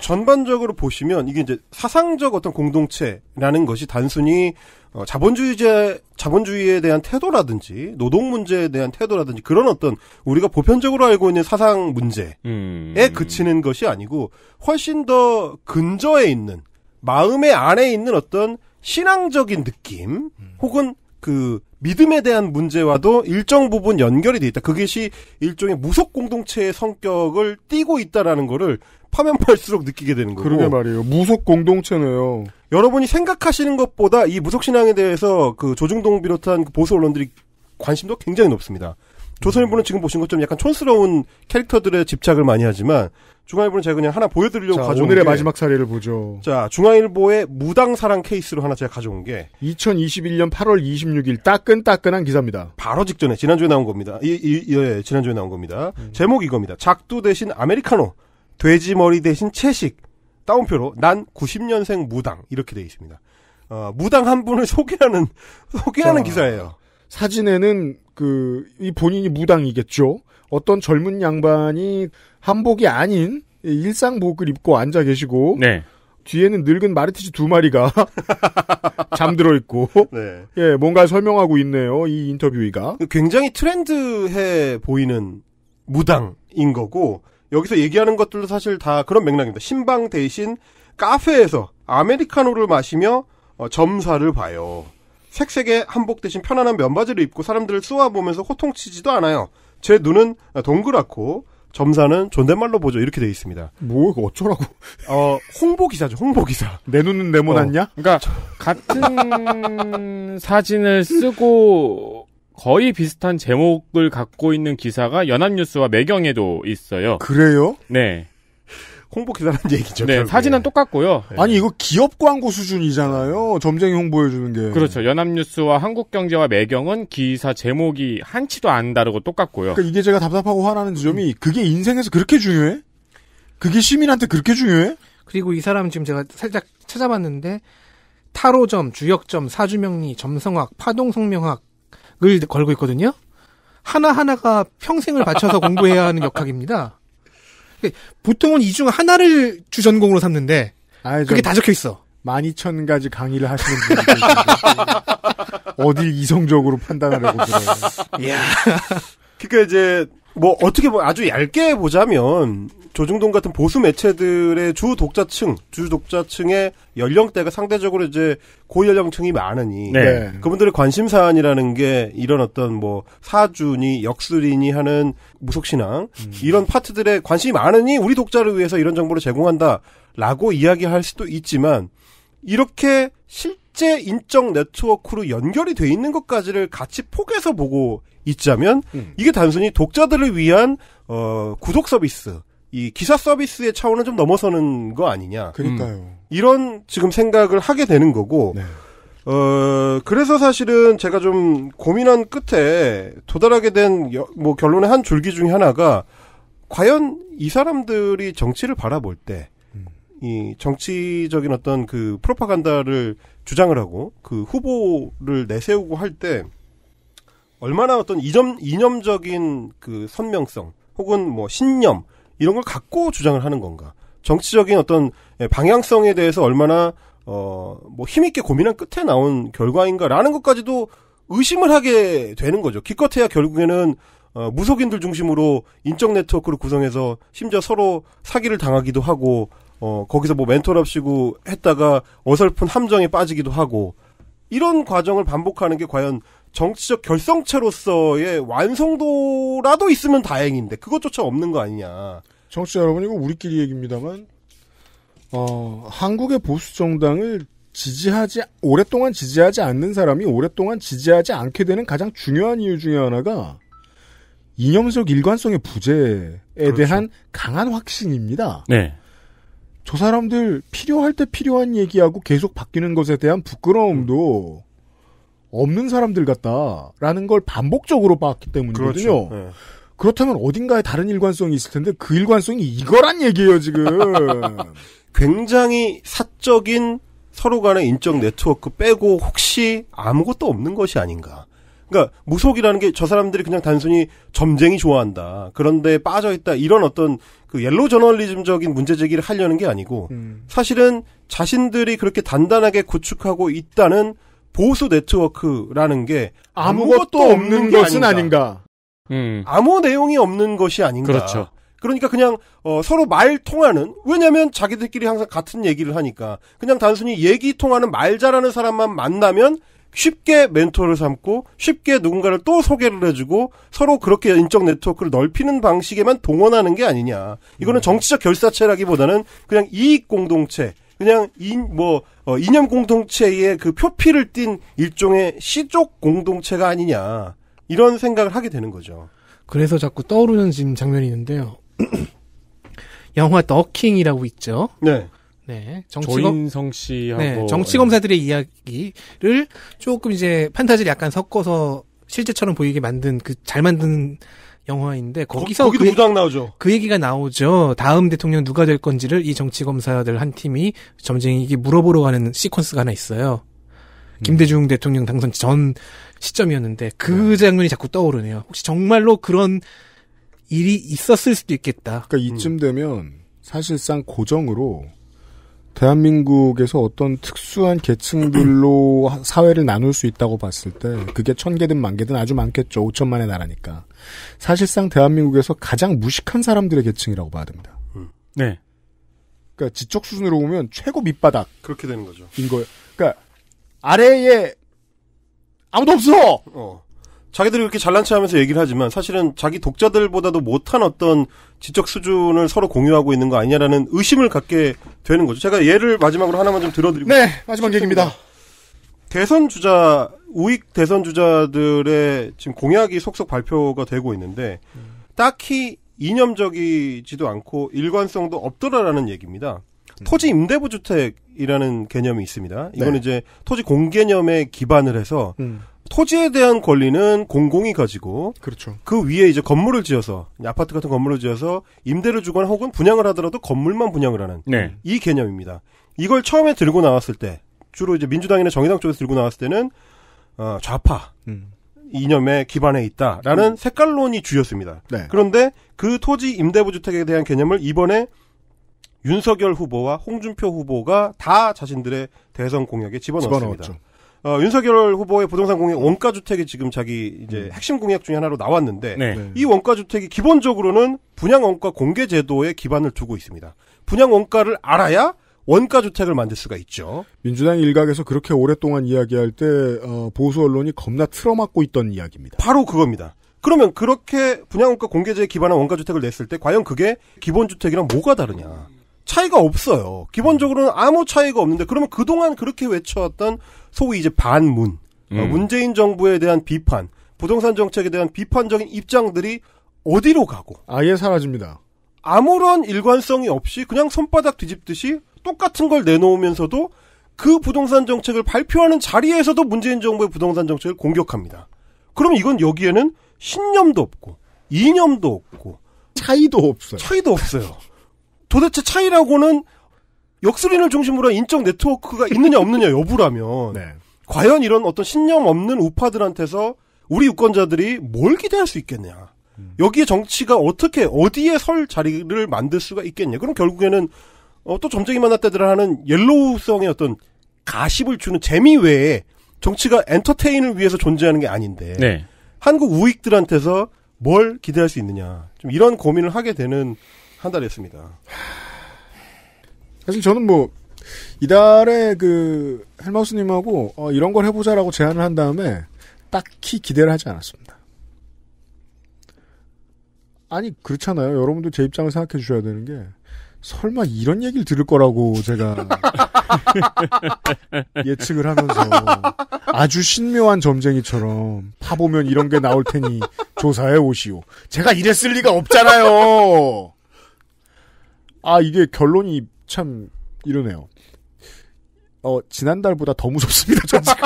전반적으로 보시면 이게 이제 사상적 어떤 공동체라는 것이 단순히 어, 자본주의제 자본주의에 대한 태도라든지 노동 문제에 대한 태도라든지 그런 어떤 우리가 보편적으로 알고 있는 사상 문제에 음. 그치는 것이 아니고 훨씬 더 근저에 있는 마음의 안에 있는 어떤 신앙적인 느낌 음. 혹은 그 믿음에 대한 문제와도 일정 부분 연결이 돼 있다. 그것이 일종의 무속 공동체의 성격을 띠고 있다라는 거를 파면 팔수록 느끼게 되는 거고. 그러게 말이에요. 무속 공동체네요. 여러분이 생각하시는 것보다 이 무속 신앙에 대해서 그 조중동 비롯한 그 보수 언론들이 관심도 굉장히 높습니다. 조선일보는 지금 보신 것처럼 약간 촌스러운 캐릭터들의 집착을 많이 하지만 중앙일보는 제가 그냥 하나 보여드리려고 자, 가져온 오늘의 게, 마지막 사례를 보죠. 자 중앙일보의 무당사랑 케이스로 하나 제가 가져온 게 2021년 8월 26일 따끈따끈한 기사입니다. 바로 직전에 지난주에 나온 겁니다. 이, 이, 예, 지난주에 나온 겁니다. 음. 제목이 이겁니다. 작두 대신 아메리카노, 돼지머리 대신 채식, 따옴표로 난 90년생 무당 이렇게 되어 있습니다. 어, 무당 한 분을 *laughs* 소개하는 소개하는 자, 기사예요. 사진에는 그, 이 본인이 무당이겠죠? 어떤 젊은 양반이 한복이 아닌 일상복을 입고 앉아 계시고, 네. 뒤에는 늙은 마르티즈 두 마리가 *laughs* 잠들어 있고, *laughs* 네. 예, 뭔가 설명하고 있네요, 이 인터뷰이가. 굉장히 트렌드해 보이는 무당인 거고, 여기서 얘기하는 것들도 사실 다 그런 맥락입니다. 신방 대신 카페에서 아메리카노를 마시며 어, 점사를 봐요. 색색의 한복 대신 편안한 면바지를 입고 사람들을 쏘아보면서 호통치지도 않아요. 제 눈은 동그랗고 점사는 존댓말로 보죠. 이렇게 돼 있습니다. 뭐 어쩌라고? 어 홍보 기사죠. 홍보 기사. 내 눈은 네모났냐? 어, 그러니까 저... 같은 *laughs* 사진을 쓰고 거의 비슷한 제목을 갖고 있는 기사가 연합뉴스와 매경에도 있어요. 그래요? 네. 홍보 기사라는 얘기죠. 네, 결국에. 사진은 똑같고요. 네. 아니 이거 기업 광고 수준이잖아요. 점쟁이 홍보해 주는 게. 그렇죠. 연합뉴스와 한국경제와 매경은 기사 제목이 한치도 안 다르고 똑같고요. 그러니까 이게 제가 답답하고 화나는 지점이 그게 인생에서 그렇게 중요해? 그게 시민한테 그렇게 중요해? 그리고 이 사람 지금 제가 살짝 찾아봤는데 타로점, 주역점, 사주명리, 점성학, 파동성명학을 걸고 있거든요. 하나하나가 평생을 바쳐서 공부해야 하는 *laughs* 역학입니다. 보통은 이 중 하나를 주전공으로 삼는데 아이, 그게 다 적혀 있어. 12,000가지 강의를 하시는 분들 어딜 이성적으로 판단하려고 그래요. 야. 그러니까 이제 뭐 어떻게 보면 아주 얇게 보자면 조중동 같은 보수 매체들의 주 독자층, 주 독자층의 연령대가 상대적으로 이제 고연령층이 많으니 네. 그분들의 관심 사안이라는 게 이런 어떤 뭐 사주니 역술이니 하는 무속신앙 음. 이런 파트들의 관심이 많으니 우리 독자를 위해서 이런 정보를 제공한다라고 이야기할 수도 있지만 이렇게 실제 인적 네트워크로 연결이 돼 있는 것까지를 같이 포개서 보고 있자면 음. 이게 단순히 독자들을 위한 어 구독 서비스 이 기사 서비스의 차원은 좀 넘어서는 거 아니냐. 그러니까요. 음. 이런 지금 생각을 하게 되는 거고. 네. 어, 그래서 사실은 제가 좀 고민한 끝에 도달하게 된 뭐 결론의 한 줄기 중에 하나가 과연 이 사람들이 정치를 바라볼 때, 음. 이 정치적인 어떤 그 프로파간다를 주장을 하고 그 후보를 내세우고 할 때 얼마나 어떤 이점, 이념적인 그 선명성 혹은 뭐 신념 이런 걸 갖고 주장을 하는 건가? 정치적인 어떤 예, 방향성에 대해서 얼마나 어뭐 힘있게 고민한 끝에 나온 결과인가라는 것까지도 의심을 하게 되는 거죠. 기껏해야 결국에는 어, 무속인들 중심으로 인적 네트워크를 구성해서 심지어 서로 사기를 당하기도 하고 어, 거기서 뭐 멘토랍시고 했다가 어설픈 함정에 빠지기도 하고 이런 과정을 반복하는 게 과연 정치적 결성체로서의 완성도라도 있으면 다행인데 그것조차 없는 거 아니냐. 정치자 여러분 이거 우리끼리 얘기입니다만 어, 한국의 보수 정당을 지지하지 오랫동안 지지하지 않는 사람이 오랫동안 지지하지 않게 되는 가장 중요한 이유 중의 하나가 이념적 일관성의 부재에 그렇죠. 대한 강한 확신입니다. 네. 저 사람들 필요할 때 필요한 얘기하고 계속 바뀌는 것에 대한 부끄러움도 음. 없는 사람들 같다라는 걸 반복적으로 봤기 때문이거든요. 그렇죠. 네. 그렇다면 어딘가에 다른 일관성이 있을 텐데 그 일관성이 이거란 얘기예요 지금. *laughs* 굉장히 사적인 서로 간의 인적 네트워크 빼고 혹시 아무것도 없는 것이 아닌가. 그러니까 무속이라는 게 저 사람들이 그냥 단순히 점쟁이 좋아한다. 그런데 빠져 있다. 이런 어떤 그 옐로 저널리즘적인 문제 제기를 하려는 게 아니고 음. 사실은 자신들이 그렇게 단단하게 구축하고 있다는 보수 네트워크라는 게 아무것도, 아무것도 없는 것은 아닌가. 아닌가. 음. 아무 내용이 없는 것이 아닌가. 그렇죠. 그러니까 그냥 어, 서로 말 통하는 왜냐하면 자기들끼리 항상 같은 얘기를 하니까 그냥 단순히 얘기 통하는 말 잘하는 사람만 만나면 쉽게 멘토를 삼고 쉽게 누군가를 또 소개를 해주고 서로 그렇게 인적 네트워크를 넓히는 방식에만 동원하는 게 아니냐. 이거는 음. 정치적 결사체라기보다는 그냥 이익 공동체. 그냥 인뭐 어, 이념 공동체의 그 표피를 띤 일종의 시족 공동체가 아니냐 이런 생각을 하게 되는 거죠. 그래서 자꾸 떠오르는 지금 장면이 있는데요. *clears throat* 영화 더킹이라고 있죠. 네. 네, 정치검 씨하고 네, 정치검사들의 네. 이야기를 조금 이제 판타지를 약간 섞어서 실제처럼 보이게 만든 그 잘 만든 영화인데 거기서 거, 기도 그, 무당 나오죠. 그 얘기가 나오죠. 다음 대통령 누가 될 건지를 이 정치 검사들 한 팀이 점쟁이에게 물어보러 가는 시퀀스가 하나 있어요. 음. 김대중 대통령 당선 전 시점이었는데 그 음. 장면이 자꾸 떠오르네요. 혹시 정말로 그런 일이 있었을 수도 있겠다. 그러니까 음. 이쯤 되면 사실상 고정으로 대한민국에서 어떤 특수한 계층들로 *clears throat* 사회를 나눌 수 있다고 봤을 때 그게 천 개든 만 개든 아주 많겠죠. 오천만의 나라니까. 사실상 대한민국에서 가장 무식한 사람들의 계층이라고 봐야 됩니다. 음. 네. 그니까 지적 수준으로 보면 최고 밑바닥 그렇게 되는 거죠. 인 거예요. 그러니까 아래에 아무도 없어. 어. 자기들이 그렇게 잘난 체하면서 얘기를 하지만 사실은 자기 독자들보다도 못한 어떤 지적 수준을 서로 공유하고 있는 거 아니냐라는 의심을 갖게 되는 거죠. 제가 예를 마지막으로 하나만 좀 들어드리고. 네, 마지막 얘기입니다. 대선 주자 우익 대선 주자들의 지금 공약이 속속 발표가 되고 있는데 음. 딱히 이념적이지도 않고 일관성도 없더라라는 얘기입니다. 음. 토지 임대부 주택이라는 개념이 있습니다. 이건 네. 이제 토지 공개념에 기반을 해서 음. 토지에 대한 권리는 공공이 가지고 그렇죠. 그 위에 이제 건물을 지어서 아파트 같은 건물을 지어서 임대를 주거나 혹은 분양을 하더라도 건물만 분양을 하는 네. 이 개념입니다. 이걸 처음에 들고 나왔을 때 주로 이제 민주당이나 정의당 쪽에서 들고 나왔을 때는 어, 좌파 음. 이념에 기반해 있다라는 음. 색깔론이 주였습니다. 네. 그런데 그 토지 임대부주택에 대한 개념을 이번에 윤석열 후보와 홍준표 후보가 다 자신들의 대선 공약에 집어넣었습니다. 집어넣었죠. 어, 윤석열 후보의 부동산 공약 원가 주택이 지금 자기 이제 음. 핵심 공약 중에 하나로 나왔는데 네. 네. 이 원가 주택이 기본적으로는 분양 원가 공개 제도에 기반을 두고 있습니다. 분양 원가를 알아야 원가 주택을 만들 수가 있죠. 민주당 일각에서 그렇게 오랫동안 이야기할 때 어, 보수 언론이 겁나 틀어막고 있던 이야기입니다. 바로 그겁니다. 그러면 그렇게 분양원가 공개제에 기반한 원가 주택을 냈을 때 과연 그게 기본 주택이랑 뭐가 다르냐? 차이가 없어요. 기본적으로는 아무 차이가 없는데 그러면 그동안 그렇게 외쳐왔던 소위 이제 반문 어, 음. 문재인 정부에 대한 비판, 부동산 정책에 대한 비판적인 입장들이 어디로 가고 아예 사라집니다. 아무런 일관성이 없이 그냥 손바닥 뒤집듯이 똑같은 걸 내놓으면서도 그 부동산 정책을 발표하는 자리에서도 문재인 정부의 부동산 정책을 공격합니다. 그럼 이건 여기에는 신념도 없고 이념도 없고 차이도 없어요. 차이도 없어요. 도대체 차이라고는 역술인을 중심으로 한 인적 네트워크가 있느냐 없느냐 여부라면 네. 과연 이런 어떤 신념 없는 우파들한테서 우리 유권자들이 뭘 기대할 수 있겠냐. 음. 여기에 정치가 어떻게 어디에 설 자리를 만들 수가 있겠냐. 그럼 결국에는 어, 또 점쟁이 만났다들 하는 옐로우성의 어떤 가십을 주는 재미 외에 정치가 엔터테인을 위해서 존재하는 게 아닌데 네. 한국 우익들한테서 뭘 기대할 수 있느냐 좀 이런 고민을 하게 되는 한 달이었습니다. 사실 저는 뭐 이달에 그 헬마우스님하고 어, 이런 걸 해보자라고 제안을 한 다음에 딱히 기대를 하지 않았습니다. 아니 그렇잖아요. 여러분도 제 입장을 생각해 주셔야 되는 게 설마 이런 얘기를 들을 거라고 제가 *laughs* 예측을 하면서 아주 신묘한 점쟁이처럼 파보면 이런 게 나올 테니 조사해 오시오. 제가 이랬을 리가 없잖아요. 아 이게 결론이 참 이러네요. 어 지난달보다 더 무섭습니다. 전 지금.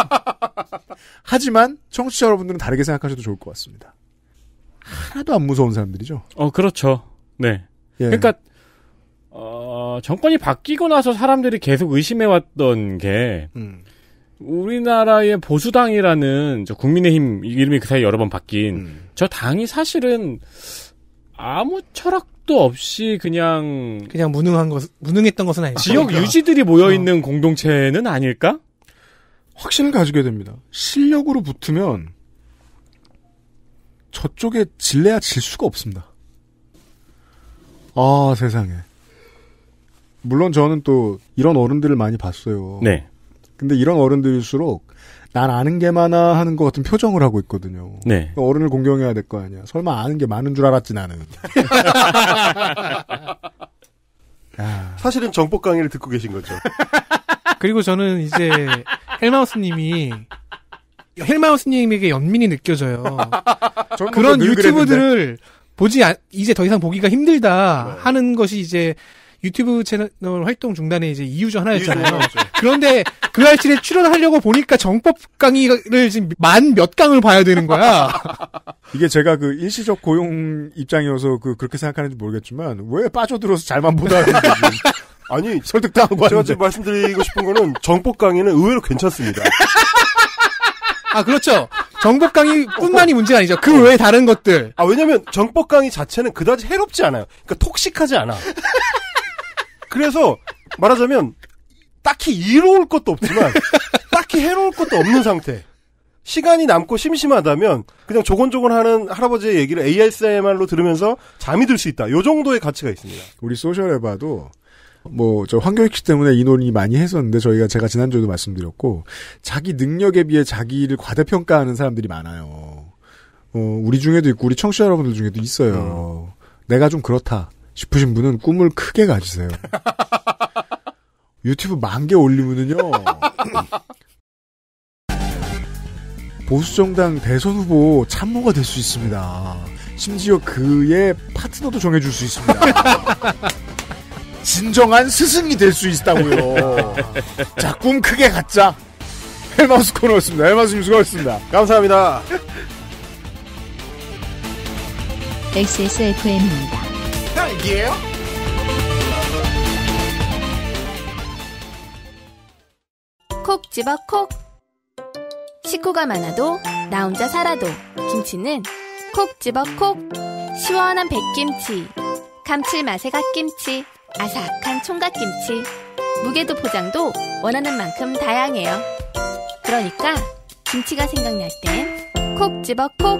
*laughs* 하지만 청취자 여러분들은 다르게 생각하셔도 좋을 것 같습니다. 하나도 안 무서운 사람들이죠. 어 그렇죠. 네. 예. 그러니까 어, 정권이 바뀌고 나서 사람들이 계속 의심해왔던 게 음. 우리나라의 보수당이라는 저 국민의힘 이름이 그 사이 여러 번 바뀐 음. 저 당이 사실은 아무 철학도 없이 그냥 그냥 무능한 것 무능했던 것은 아니죠. 지역 그러니까. 유지들이 모여 있는 어. 공동체는 아닐까? 확신을 가지게 됩니다. 실력으로 붙으면 저쪽에 질래야 질 수가 없습니다. 아 세상에. 물론 저는 또 이런 어른들을 많이 봤어요. 네. 근데 이런 어른들일수록 난 아는 게 많아 하는 것 같은 표정을 하고 있거든요. 네. 그러니까 어른을 공경해야 될 거 아니야. 설마 아는 게 많은 줄 알았지 나는. *laughs* 사실은 정법 강의를 듣고 계신 거죠. *laughs* 그리고 저는 이제 헬마우스님이 헬마우스님에게 연민이 느껴져요. *laughs* 그런 뭐 유튜브들을 보지 아, 이제 더 이상 보기가 힘들다 네. 하는 것이 이제 유튜브 채널 활동 중단의 이제 이유중 하나였잖아요. 그런데 그 날씨에 출연하려고 보니까 정법 강의를 지금 만 몇 강을 봐야 되는 거야. *laughs* 이게 제가 그 일시적 고용 입장이어서 그 그렇게 생각하는지 모르겠지만 왜 빠져들어서 잘만 보다 하는 지 아니 설득당하고 제가 지금 말씀드리고 싶은 거는 정법 강의는 의외로 괜찮습니다. 아 그렇죠. 정법 강의뿐만이 어, 어. 문제가 아니죠. 그 외에 다른 것들. 아 왜냐면 정법 강의 자체는 그다지 해롭지 않아요. 그러니까 톡식하지 않아. 그래서 말하자면 딱히 이로울 것도 없지만 딱히 해로울 것도 없는 상태. 시간이 남고 심심하다면 그냥 조곤조곤하는 할아버지의 얘기를 ASMR로 들으면서 잠이 들 수 있다. 요 정도의 가치가 있습니다. 우리 소셜에 봐도 뭐 저환경익기 때문에 이 논의 많이 했었는데 저희가 제가 지난주에도 말씀드렸고 자기 능력에 비해 자기를 과대평가하는 사람들이 많아요. 어, 우리 중에도 있고 우리 청취자 여러분들 중에도 있어요. 음. 내가 좀 그렇다. 싶으신 분은 꿈을 크게 가지세요. 유튜브 만 개 올리면은요. 보수정당 대선 후보 참모가 될 수 있습니다. 심지어 그의 파트너도 정해줄 수 있습니다. 진정한 스승이 될 수 있다고요. 자, 꿈 크게 갖자. 헬마우스 코너였습니다. 헬마우스님 수고하셨습니다. 감사합니다. XSFM입니다. 딸기예요? 콕 집어 콕 식구가 많아도 나 혼자 살아도 김치는 콕 집어 콕 시원한 백김치 감칠맛의 갓김치 아삭한 총각김치 무게도 포장도 원하는 만큼 다양해요 그러니까 김치가 생각날 땐 콕 집어 콕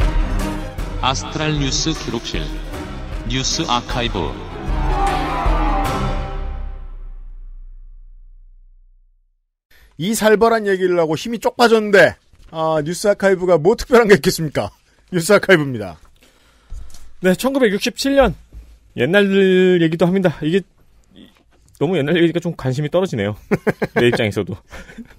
아스트랄 뉴스 기록실 뉴스 아카이브 이 살벌한 얘기를 하고 힘이 쪽 빠졌는데 아, 뉴스 아카이브가 뭐 특별한 게 있겠습니까? 뉴스 아카이브입니다. 네, 1967년 옛날 얘기도 합니다. 이게 너무 옛날 얘기니까 좀 관심이 떨어지네요. *laughs* 내 입장에서도.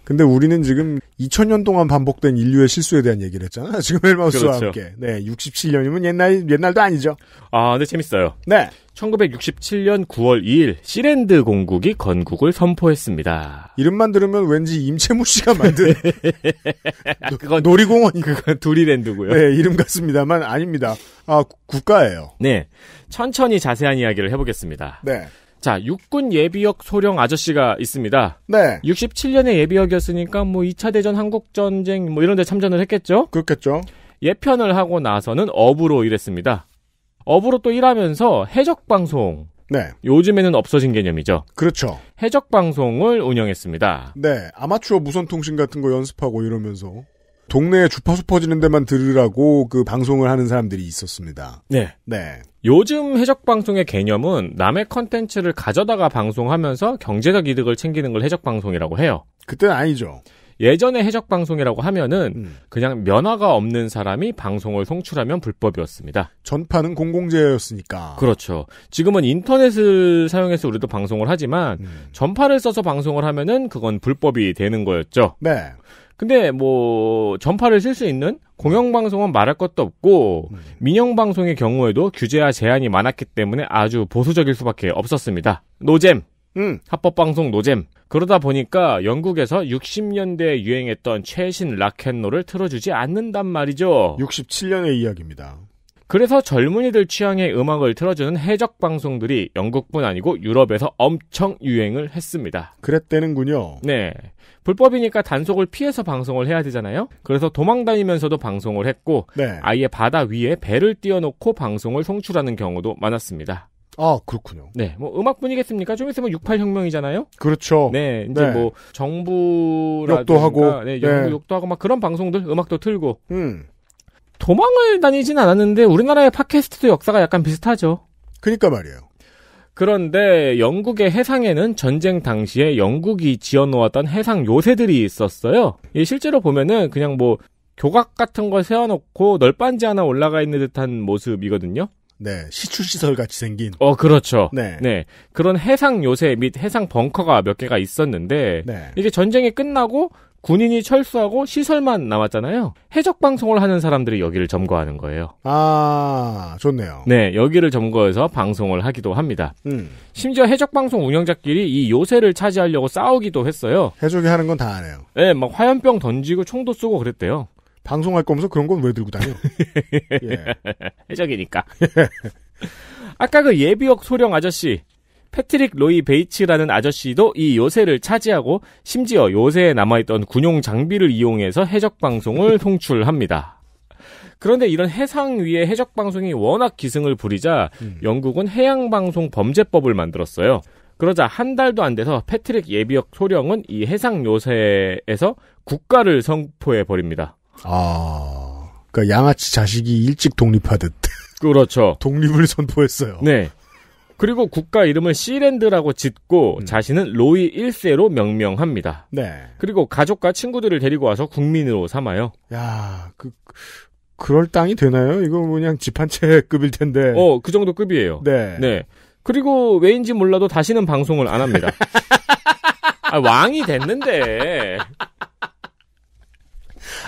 근데 우리는 지금 2000년 동안 반복된 인류의 실수에 대한 얘기를 했잖아. 지금 헬마우스와 그렇죠. 함께. 네, 67년이면 옛날 옛날도 아니죠. 아, 근데 재밌어요. 네. 1967년 9월 2일 시랜드 공국이 건국을 선포했습니다. 이름만 들으면 왠지 임채무 씨가 만든 *laughs* 그건 놀이공원 이 그건 둘이랜드고요 네, 이름 같습니다만 아닙니다. 아, 국가예요. 네. 천천히 자세한 이야기를 해 보겠습니다. 네. 자, 육군 예비역 소령 아저씨가 있습니다. 네. 67년에 예비역이었으니까 뭐 2차 대전 한국 전쟁 뭐 이런 데 참전을 했겠죠? 그렇겠죠. 예편을 하고 나서는 업으로 일했습니다. 업으로 또 일하면서 해적 방송 네. 요즘에는 없어진 개념이죠. 그렇죠. 해적 방송을 운영했습니다. 네. 아마추어 무선 통신 같은 거 연습하고 이러면서 동네에 주파수 퍼지는 데만 들으라고 그 방송을 하는 사람들이 있었습니다. 네. 네. 요즘 해적방송의 개념은 남의 컨텐츠를 가져다가 방송하면서 경제적 이득을 챙기는 걸 해적방송이라고 해요. 그때는 아니죠. 예전에 해적방송이라고 하면은 음. 그냥 면허가 없는 사람이 방송을 송출하면 불법이었습니다. 전파는 공공재였으니까. 그렇죠. 지금은 인터넷을 사용해서 우리도 방송을 하지만 음. 전파를 써서 방송을 하면은 그건 불법이 되는 거였죠. 네. 근데 뭐 전파를 쓸 수 있는 공영방송은 말할 것도 없고 음. 민영방송의 경우에도 규제와 제한이 많았기 때문에 아주 보수적일 수밖에 없었습니다. 노잼. 음. 합법방송 노잼. 그러다 보니까 영국에서 60년대에 유행했던 최신 락앤롤을 틀어주지 않는단 말이죠. 67년의 이야기입니다. 그래서 젊은이들 취향의 음악을 틀어주는 해적 방송들이 영국뿐 아니고 유럽에서 엄청 유행을 했습니다. 그랬대는군요. 네. 불법이니까 단속을 피해서 방송을 해야 되잖아요. 그래서 도망다니면서도 방송을 했고 네. 아예 바다 위에 배를 띄워놓고 방송을 송출하는 경우도 많았습니다. 아, 그렇군요. 네, 뭐 음악뿐이겠습니까? 좀 있으면 68혁명이잖아요. 그렇죠. 네, 이제 네. 뭐 정부라든가 욕도 하고, 네, 네. 욕도 하고 막 그런 방송들 음악도 틀고. 음. 도망을 다니진 않았는데 우리나라의 팟캐스트도 역사가 약간 비슷하죠. 그니까 러 말이에요. 그런데 영국의 해상에는 전쟁 당시에 영국이 지어놓았던 해상 요새들이 있었어요. 실제로 보면은 그냥 뭐 교각 같은 걸 세워놓고 널빤지 하나 올라가 있는 듯한 모습이거든요. 네, 시추시설 같이 생긴. 어, 그렇죠. 네. 네. 그런 해상 요새 및 해상 벙커가 몇 개가 있었는데, 네. 이게 전쟁이 끝나고 군인이 철수하고 시설만 남았잖아요. 해적 방송을 하는 사람들이 여기를 점거하는 거예요. 아, 좋네요. 네, 여기를 점거해서 방송을 하기도 합니다. 음. 심지어 해적 방송 운영자끼리 이 요새를 차지하려고 싸우기도 했어요. 해적이 하는 건 다하네요 네, 막 화염병 던지고 총도 쏘고 그랬대요. 방송할 거면서 그런 건 왜 들고 다녀? *laughs* 예. 해적이니까. *laughs* 아까 그 예비역 소령 아저씨 패트릭 로이 베이츠라는 아저씨도 이 요새를 차지하고 심지어 요새에 남아있던 군용 장비를 이용해서 해적 방송을 *laughs* 송출합니다. 그런데 이런 해상 위의 해적 방송이 워낙 기승을 부리자 음. 영국은 해양 방송 범죄법을 만들었어요. 그러자 한 달도 안 돼서 패트릭 예비역 소령은 이 해상 요새에서 국가를 선포해 버립니다. 아, 그러니까 양아치 자식이 일찍 독립하듯. 그렇죠. 독립을 선포했어요. 네. 그리고 국가 이름을 시랜드라고 짓고 음. 자신은 로이 1세로 명명합니다. 네. 그리고 가족과 친구들을 데리고 와서 국민으로 삼아요. 야, 그 그럴 땅이 되나요? 이거 그냥 집 한 채 *laughs* 급일 텐데. 어, 그 정도 급이에요. 네. 네. 그리고 왜인지 몰라도 다시는 방송을 안 합니다. *laughs* 아, 왕이 됐는데.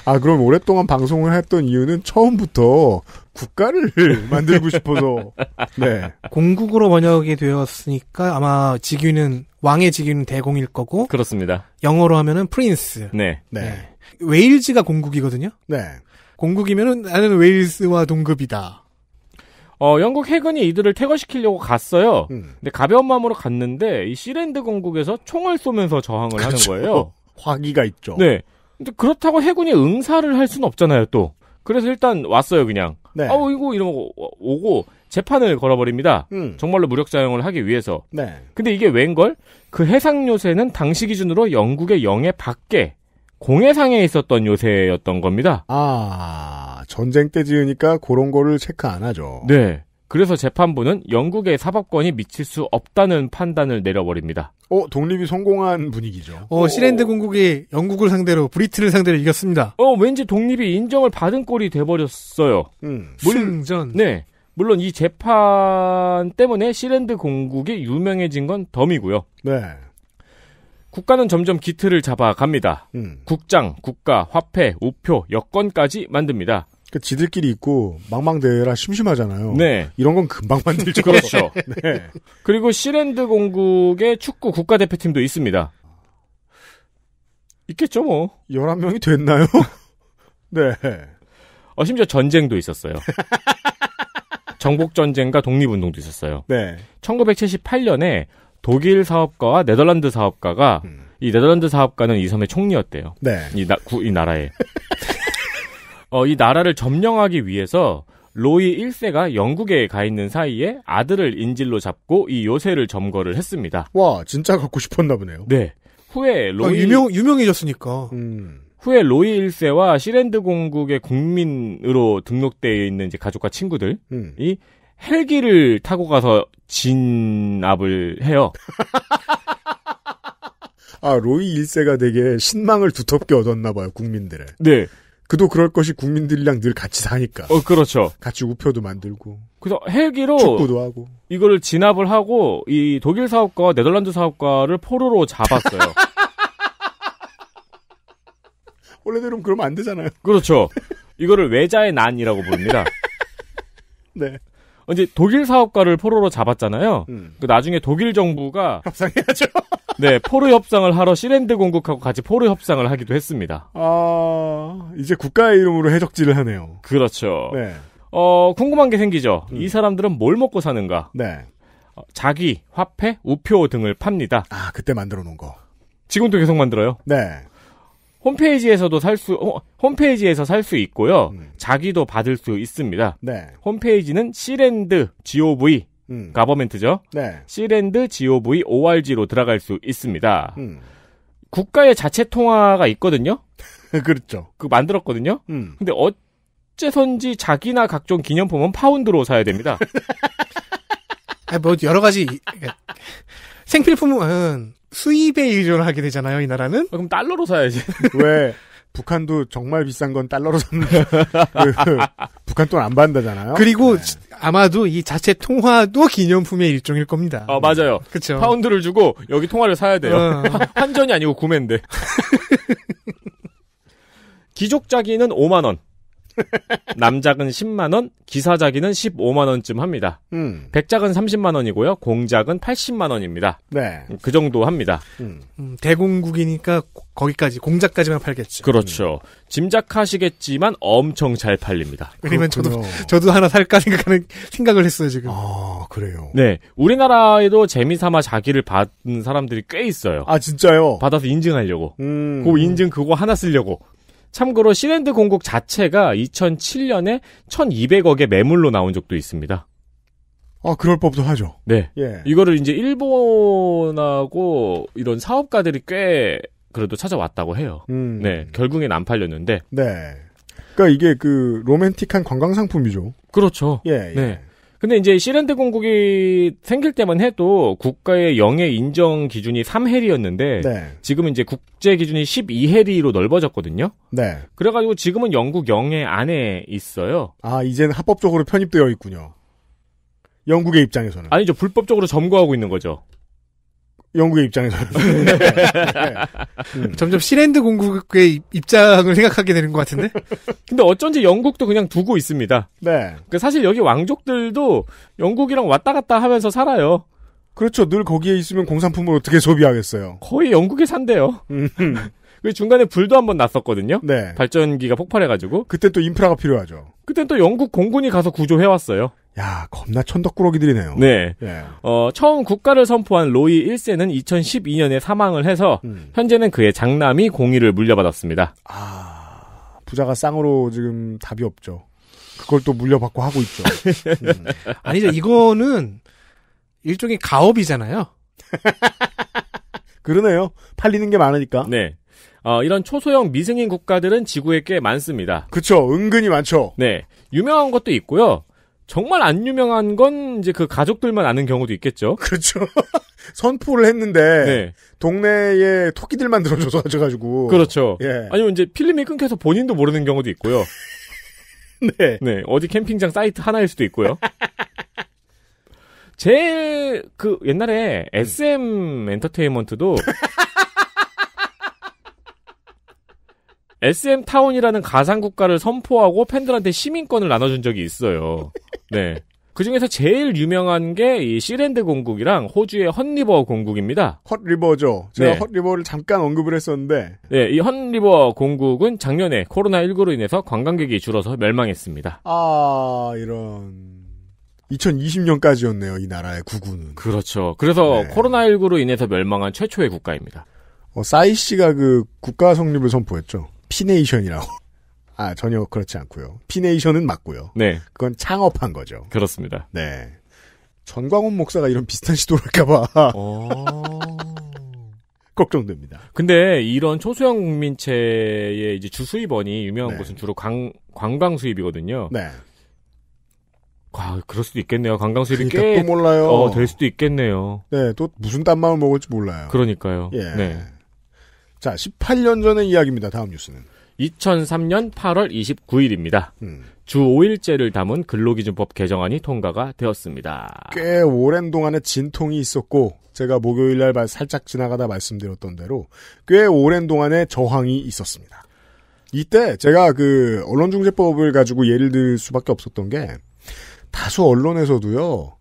아, 그럼 오랫동안 방송을 했던 이유는 처음부터 국가를 *laughs* 만들고 싶어서. 네. 공국으로 번역이 되었으니까 아마 직위는, 왕의 직위는 대공일 거고. 그렇습니다. 영어로 하면은 프린스. 네. 네. 네. 웨일즈가 공국이거든요. 네. 공국이면은 나는 웨일스와 동급이다. 어, 영국 해군이 이들을 퇴거시키려고 갔어요. 음. 근데 가벼운 마음으로 갔는데 이 시랜드 공국에서 총을 쏘면서 저항을 그렇죠. 하는 거예요. *laughs* 화기가 있죠. 네. 근데 그렇다고 해군이 응사를 할 수는 없잖아요, 또. 그래서 일단 왔어요, 그냥. 네. 아우, 어, 이거 이러고 오고 재판을 걸어버립니다. 음. 정말로 무력 자용을 하기 위해서. 네. 근데 이게 웬걸? 그 해상 요새는 당시 기준으로 영국의 영해 밖에 공해상에 있었던 요새였던 겁니다. 아, 전쟁 때 지으니까 그런 거를 체크 안 하죠. 네. 그래서 재판부는 영국의 사법권이 미칠 수 없다는 판단을 내려버립니다. 어, 독립이 성공한 분위기죠. 어, 어. 시랜드 공국이 영국을 상대로 브리트를 상대로 이겼습니다. 어, 왠지 독립이 인정을 받은 꼴이 돼버렸어요. 음, 승전. 네. 물론 이 재판 때문에 시랜드 공국이 유명해진 건 덤이고요. 네. 국가는 점점 기틀을 잡아갑니다. 음. 국장, 국가, 화폐, 우표, 여권까지 만듭니다. 그러니까 지들끼리 있고 망망대라 심심하잖아요. 네. 이런 건 금방 만들죠. *laughs* 그렇죠. *laughs* 네. 네. 그리고 시랜드 공국의 축구 국가대표팀도 있습니다. 있겠죠, 뭐. 11명이 됐나요? *laughs* 네. 어, 심지어 전쟁도 있었어요. 정복전쟁과 독립운동도 있었어요. 네. 1978년에 독일 사업가와 네덜란드 사업가가 음. 이 네덜란드 사업가는 이 섬의 총리였대요. 네. 이, 나, 구, 이 나라에. 어, 이 나라를 점령하기 위해서 로이 1세가 영국에 가 있는 사이에 아들을 인질로 잡고 이 요새를 점거를 했습니다. 와, 진짜 갖고 싶었나 보네요. 네. 후에 로이 아, 유명 유명해졌으니까. 음. 후에 로이 1세와 시랜드 공국의 국민으로 등록되어 있는 이제 가족과 친구들이 음. 헬기를 타고 가서 진압을 해요. *laughs* 아, 로이 1세가 되게 신망을 두텁게 얻었나 봐요, 국민들의. 네. 그도 그럴 것이 국민들이랑 늘 같이 사니까. 어, 그렇죠. 같이 우표도 만들고. 그래서 헬기로 축구도 하고. 이거를 진압을 하고 이 독일 사업과 네덜란드 사업과를 포로로 잡았어요. *laughs* 원래대로 그러면 안 되잖아요. 그렇죠. 이거를 외자의 난이라고 부릅니다. *laughs* 네. 이제 독일 사업가를 포로로 잡았잖아요. 음. 그 나중에 독일 정부가 협상해야죠. 네, 포르 협상을 하러 시랜드 공국하고 같이 포르 협상을 하기도 했습니다. 아, 이제 국가의 이름으로 해적질을 하네요. 그렇죠. 네. 어, 궁금한 게 생기죠. 음. 이 사람들은 뭘 먹고 사는가? 네. 어, 자기, 화폐, 우표 등을 팝니다. 아, 그때 만들어 놓은 거. 지금도 계속 만들어요? 네. 홈페이지에서도 살 수, 어, 홈페이지에서 살 수 있고요. 음. 자기도 받을 수 있습니다. 네. 홈페이지는 시랜드, gov, 음. 가버멘트죠. 네. C랜드 GOV ORG로 들어갈 수 있습니다. 음. 국가의 자체 통화가 있거든요. *laughs* 그렇죠. 그 만들었거든요. 음. 근데 어째선지 자기나 각종 기념품은 파운드로 사야 됩니다. *laughs* 아, 뭐 여러 가지 그러니까 생필품은 수입에 의존하게 되잖아요, 이 나라는. 아, 그럼 달러로 사야지. 왜? *laughs* 북한도 정말 비싼 건 달러로 삽는 그 북한 돈 안 받는다잖아요. 그리고 네. 아마도 이 자체 통화도 기념품의 일종일 겁니다. 아 맞아요. 그렇 파운드를 주고 여기 통화를 사야 돼요. 환전이 어. 아니고 구매인데. 기족자기는 *laughs* 5만 원. 남작은 10만원, 기사작이는 15만원쯤 합니다. 음. 백작은 30만원이고요, 공작은 80만원입니다. 네. 그 정도 합니다. 음. 음, 대공국이니까 거기까지, 공작까지만 팔겠죠. 그렇죠. 짐작하시겠지만 엄청 잘 팔립니다. 왜냐면 저도, 저도 하나 살까 생각하는, 생각을 했어요, 지금. 아, 그래요? 네. 우리나라에도 재미삼아 자기를 받은 사람들이 꽤 있어요. 아, 진짜요? 받아서 인증하려고. 음. 그 인증 그거 하나 쓰려고. 참고로 시랜드 공국 자체가 2007년에 1200억의 매물로 나온 적도 있습니다. 아, 그럴 법도 하죠. 네. 예. 이거를 이제 일본하고 이런 사업가들이 꽤 그래도 찾아왔다고 해요. 음. 네. 결국엔 안 팔렸는데. 네. 그러니까 이게 그 로맨틱한 관광 상품이죠. 그렇죠. 예. 네. 예. 네. 근데 이제 시랜드 공국이 생길 때만 해도 국가의 영해 인정 기준이 3해리였는데 네. 지금은 이제 국제 기준이 12해리로 넓어졌거든요. 네. 그래가지고 지금은 영국 영해 안에 있어요. 아 이제는 합법적으로 편입되어 있군요. 영국의 입장에서는 아니죠 불법적으로 점거하고 있는 거죠. 영국의 입장에서 *laughs* 네. 음. 점점 시랜드 공국의 입장을 생각하게 되는 것 같은데. 근데 어쩐지 영국도 그냥 두고 있습니다. 네. 그 사실 여기 왕족들도 영국이랑 왔다 갔다 하면서 살아요. 그렇죠. 늘 거기에 있으면 공산품을 어떻게 소비하겠어요. 거의 영국에 산대요. 음. *laughs* 그 중간에 불도 한번 났었거든요. 네. 발전기가 폭발해가지고. 그때 또 인프라가 필요하죠. 그때 또 영국 공군이 가서 구조해왔어요. 야, 겁나 천덕꾸러기들이네요. 네. 예. 어, 처음 국가를 선포한 로이 1세는 2012년에 사망을 해서 음. 현재는 그의 장남이 공의를 물려받았습니다. 아, 부자가 쌍으로 지금 답이 없죠. 그걸 또 물려받고 하고 있죠. *laughs* 음. 아니죠. 이거는 일종의 가업이잖아요. *laughs* 그러네요. 팔리는 게 많으니까. 네. 어, 이런 초소형 미승인 국가들은 지구에 꽤 많습니다. 그렇죠 은근히 많죠. 네. 유명한 것도 있고요. 정말 안 유명한 건 이제 그 가족들만 아는 경우도 있겠죠. *laughs* 그렇죠. *laughs* 선포를 했는데 네. 동네에 토끼들만 들어줘서 가져가지고. 그렇죠. 예. 아니면 이제 필름이 끊겨서 본인도 모르는 경우도 있고요. *laughs* 네. 네. 어디 캠핑장 사이트 하나일 수도 있고요. 제일 그 옛날에 SM 음. 엔터테인먼트도 SM 타운이라는 가상 국가를 선포하고 팬들한테 시민권을 나눠준 적이 있어요. 네. 그 중에서 제일 유명한 게 이 시랜드 공국이랑 호주의 헛리버 공국입니다. 헛리버죠. 제가 네. 헛리버를 잠깐 언급을 했었는데. 네, 이 헛리버 공국은 작년에 코로나19로 인해서 관광객이 줄어서 멸망했습니다. 아, 이런. 2020년까지였네요, 이 나라의 구군은. 그렇죠. 그래서 네. 코로나19로 인해서 멸망한 최초의 국가입니다. 어, 사이 씨가 그 국가 성립을 선포했죠. 피네이션이라고. *laughs* 아, 전혀 그렇지 않고요. 피네이션은 맞고요. 네. 그건 창업한 거죠. 그렇습니다. 네. 전광훈 목사가 이런 비슷한 시도를 할까봐. 어. *laughs* 걱정됩니다. 근데 이런 초소형 국민체의 이제 주수입원이 유명한 네. 곳은 주로 관, 관광 수입이거든요. 네. 아, 그럴 수도 있겠네요. 관광 수입이 그러니까 꽤. 또 몰라요. 어, 될 수도 있겠네요. 네, 또 무슨 딴 마음을 먹을지 몰라요. 그러니까요. 예. 네. 자, 18년 전의 이야기입니다. 다음 뉴스는. 2003년 8월 29일입니다. 음. 주5일째를 담은 근로기준법 개정안이 통과가 되었습니다. 꽤 오랜 동안의 진통이 있었고 제가 목요일 날 살짝 지나가다 말씀드렸던 대로 꽤 오랜 동안의 저항이 있었습니다. 이때 제가 그 언론중재법을 가지고 예를 들 수밖에 없었던 게 다수 언론에서도요.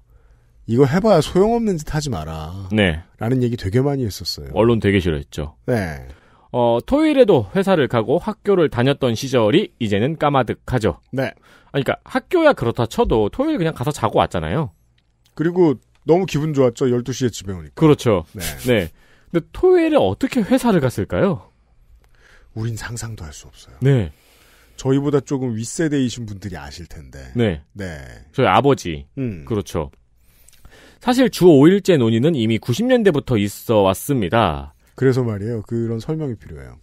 이거 해봐야 소용없는 짓 하지 마라. 네. 라는 얘기 되게 많이 했었어요. 언론 되게 싫어했죠. 네. 어, 토요일에도 회사를 가고 학교를 다녔던 시절이 이제는 까마득하죠. 네. 아니, 그러니까 학교야 그렇다 쳐도 토요일 그냥 가서 자고 왔잖아요. 그리고 너무 기분 좋았죠. 12시에 집에 오니까. 그렇죠. 네. 네. 근데 토요일에 어떻게 회사를 갔을까요? 우린 상상도 할 수 없어요. 네. 저희보다 조금 윗세대이신 분들이 아실 텐데. 네. 네. 저희 아버지. 음. 그렇죠. 사실 주 5일제 논의는 이미 90년대부터 있어 왔습니다. 그래서 말이에요. 그런 설명이 필요해요.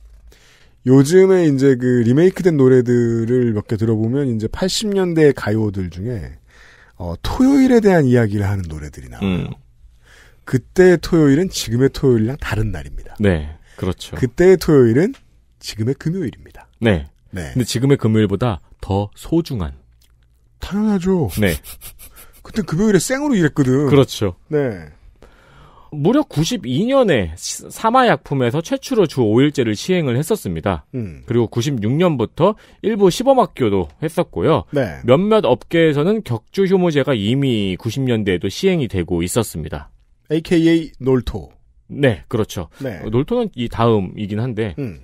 요즘에 이제 그 리메이크된 노래들을 몇 개 들어보면 이제 80년대 가요들 중에 어, 토요일에 대한 이야기를 하는 노래들이 나와요. 음. 그때의 토요일은 지금의 토요일이랑 다른 날입니다. 네, 그렇죠. 그때의 토요일은 지금의 금요일입니다. 네. 네. 근데 지금의 금요일보다 더 소중한. 당연하죠. 네. *laughs* 그때 금요일에 생으로 일했거든. 그렇죠. 네. 무려 92년에 사마약품에서 최초로 주 5일제를 시행을 했었습니다. 음. 그리고 96년부터 일부 시범학교도 했었고요. 네. 몇몇 업계에서는 격주 휴무제가 이미 90년대에도 시행이 되고 있었습니다. AKA 놀토. 네, 그렇죠. 네. 놀토는 이 다음이긴 한데. 음.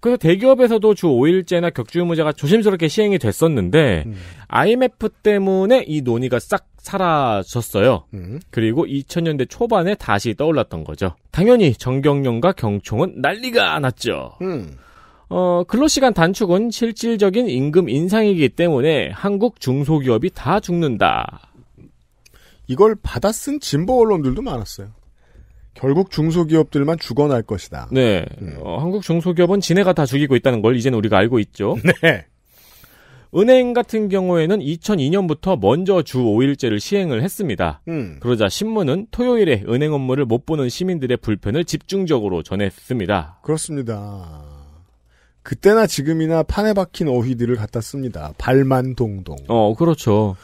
그래서 대기업에서도 주 5일제나 격주 휴무제가 조심스럽게 시행이 됐었는데 음. IMF 때문에 이 논의가 싹 사라졌어요. 음. 그리고 2000년대 초반에 다시 떠올랐던 거죠. 당연히 정경련과 경총은 난리가 났죠. 음. 어, 근로시간 단축은 실질적인 임금 인상이기 때문에 한국 중소기업이 다 죽는다. 이걸 받아 쓴 진보 언론들도 많았어요. 결국 중소기업들만 죽어날 것이다. 네. 음. 어, 한국 중소기업은 지네가 다 죽이고 있다는 걸 이제는 우리가 알고 있죠. *laughs* 네. 은행 같은 경우에는 2002년부터 먼저 주 5일제를 시행을 했습니다. 음. 그러자 신문은 토요일에 은행 업무를 못 보는 시민들의 불편을 집중적으로 전했습니다. 그렇습니다. 그때나 지금이나 판에 박힌 어휘들을 갖다 씁니다. 발만 동동. 어, 그렇죠.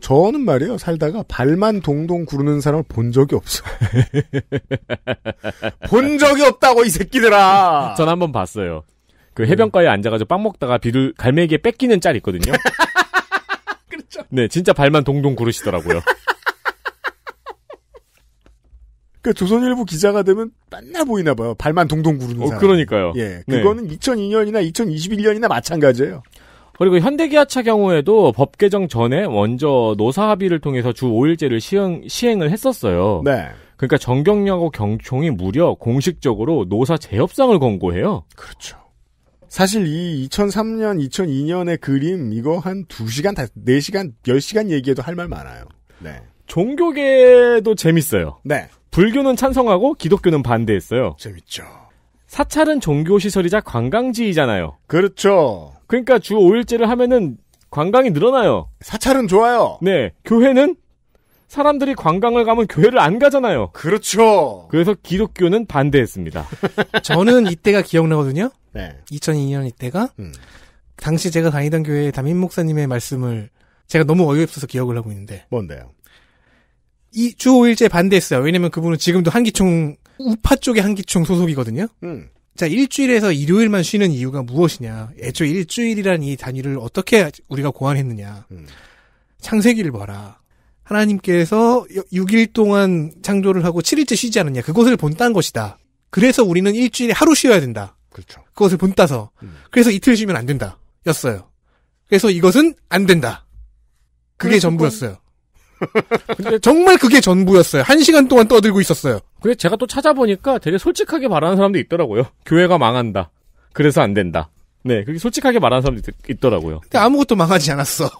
저는 말이에요. 살다가 발만 동동 구르는 사람을 본 적이 없어요. *laughs* 본 적이 없다고 이 새끼들아. 전 한번 봤어요. 그 해변가에 앉아가지고 빵 먹다가 비를 갈매기에 뺏기는 짤 있거든요. *laughs* 그렇죠. 네, 진짜 발만 동동 구르시더라고요. 그 조선일보 기자가 되면 맨날 보이나 봐요. 발만 동동 구르는 어, 사람. 그러니까요. 예, 네. 그거는 네. 2002년이나 2021년이나 마찬가지예요. 그리고 현대기아차 경우에도 법 개정 전에 먼저 노사 합의를 통해서 주 5일제를 시행, 시행을 했었어요. 네. 그러니까 정경련하고 경총이 무려 공식적으로 노사 재협상을 권고해요. 그렇죠. 사실 이 2003년, 2002년의 그림 이거 한 2시간, 4시간, 10시간 얘기해도 할 말 많아요. 네. 종교계도 재밌어요. 네. 불교는 찬성하고 기독교는 반대했어요. 재밌죠. 사찰은 종교시설이자 관광지이잖아요. 그렇죠. 그러니까 주 5일째를 하면은 관광이 늘어나요. 사찰은 좋아요. 네. 교회는 사람들이 관광을 가면 교회를 안 가잖아요. 그렇죠. 그래서 기독교는 반대했습니다. *laughs* 저는 이때가 기억나거든요. 네. 2002년 이때가 음. 당시 제가 다니던 교회 담임 목사님의 말씀을 제가 너무 어이없어서 기억을 하고 있는데. 뭔데요? 이 주 5일째 반대했어요. 왜냐면 그분은 지금도 한기총 우파 쪽의 한기총 소속이거든요. 음. 자, 일주일에서 일요일만 쉬는 이유가 무엇이냐. 애초에 일주일이란 이 단위를 어떻게 우리가 고안했느냐. 음. 창세기를 봐라. 하나님께서 6일 동안 창조를 하고 7일째 쉬지 않느냐. 그것을 본딴 것이다. 그래서 우리는 일주일에 하루 쉬어야 된다. 그렇죠. 그것을 본따서. 음. 그래서 이틀 쉬면 안 된다. 였어요. 그래서 이것은 안 된다. 그게 전부였어요. 근데 정말 그게 전부였어요. 한 시간 동안 떠들고 있었어요. 근데 제가 또 찾아보니까 되게 솔직하게 말하는 사람도 있더라고요. 교회가 망한다. 그래서 안 된다. 네, 그렇게 솔직하게 말하는 사람도 있, 더라고요 근데 아무것도 망하지 않았어.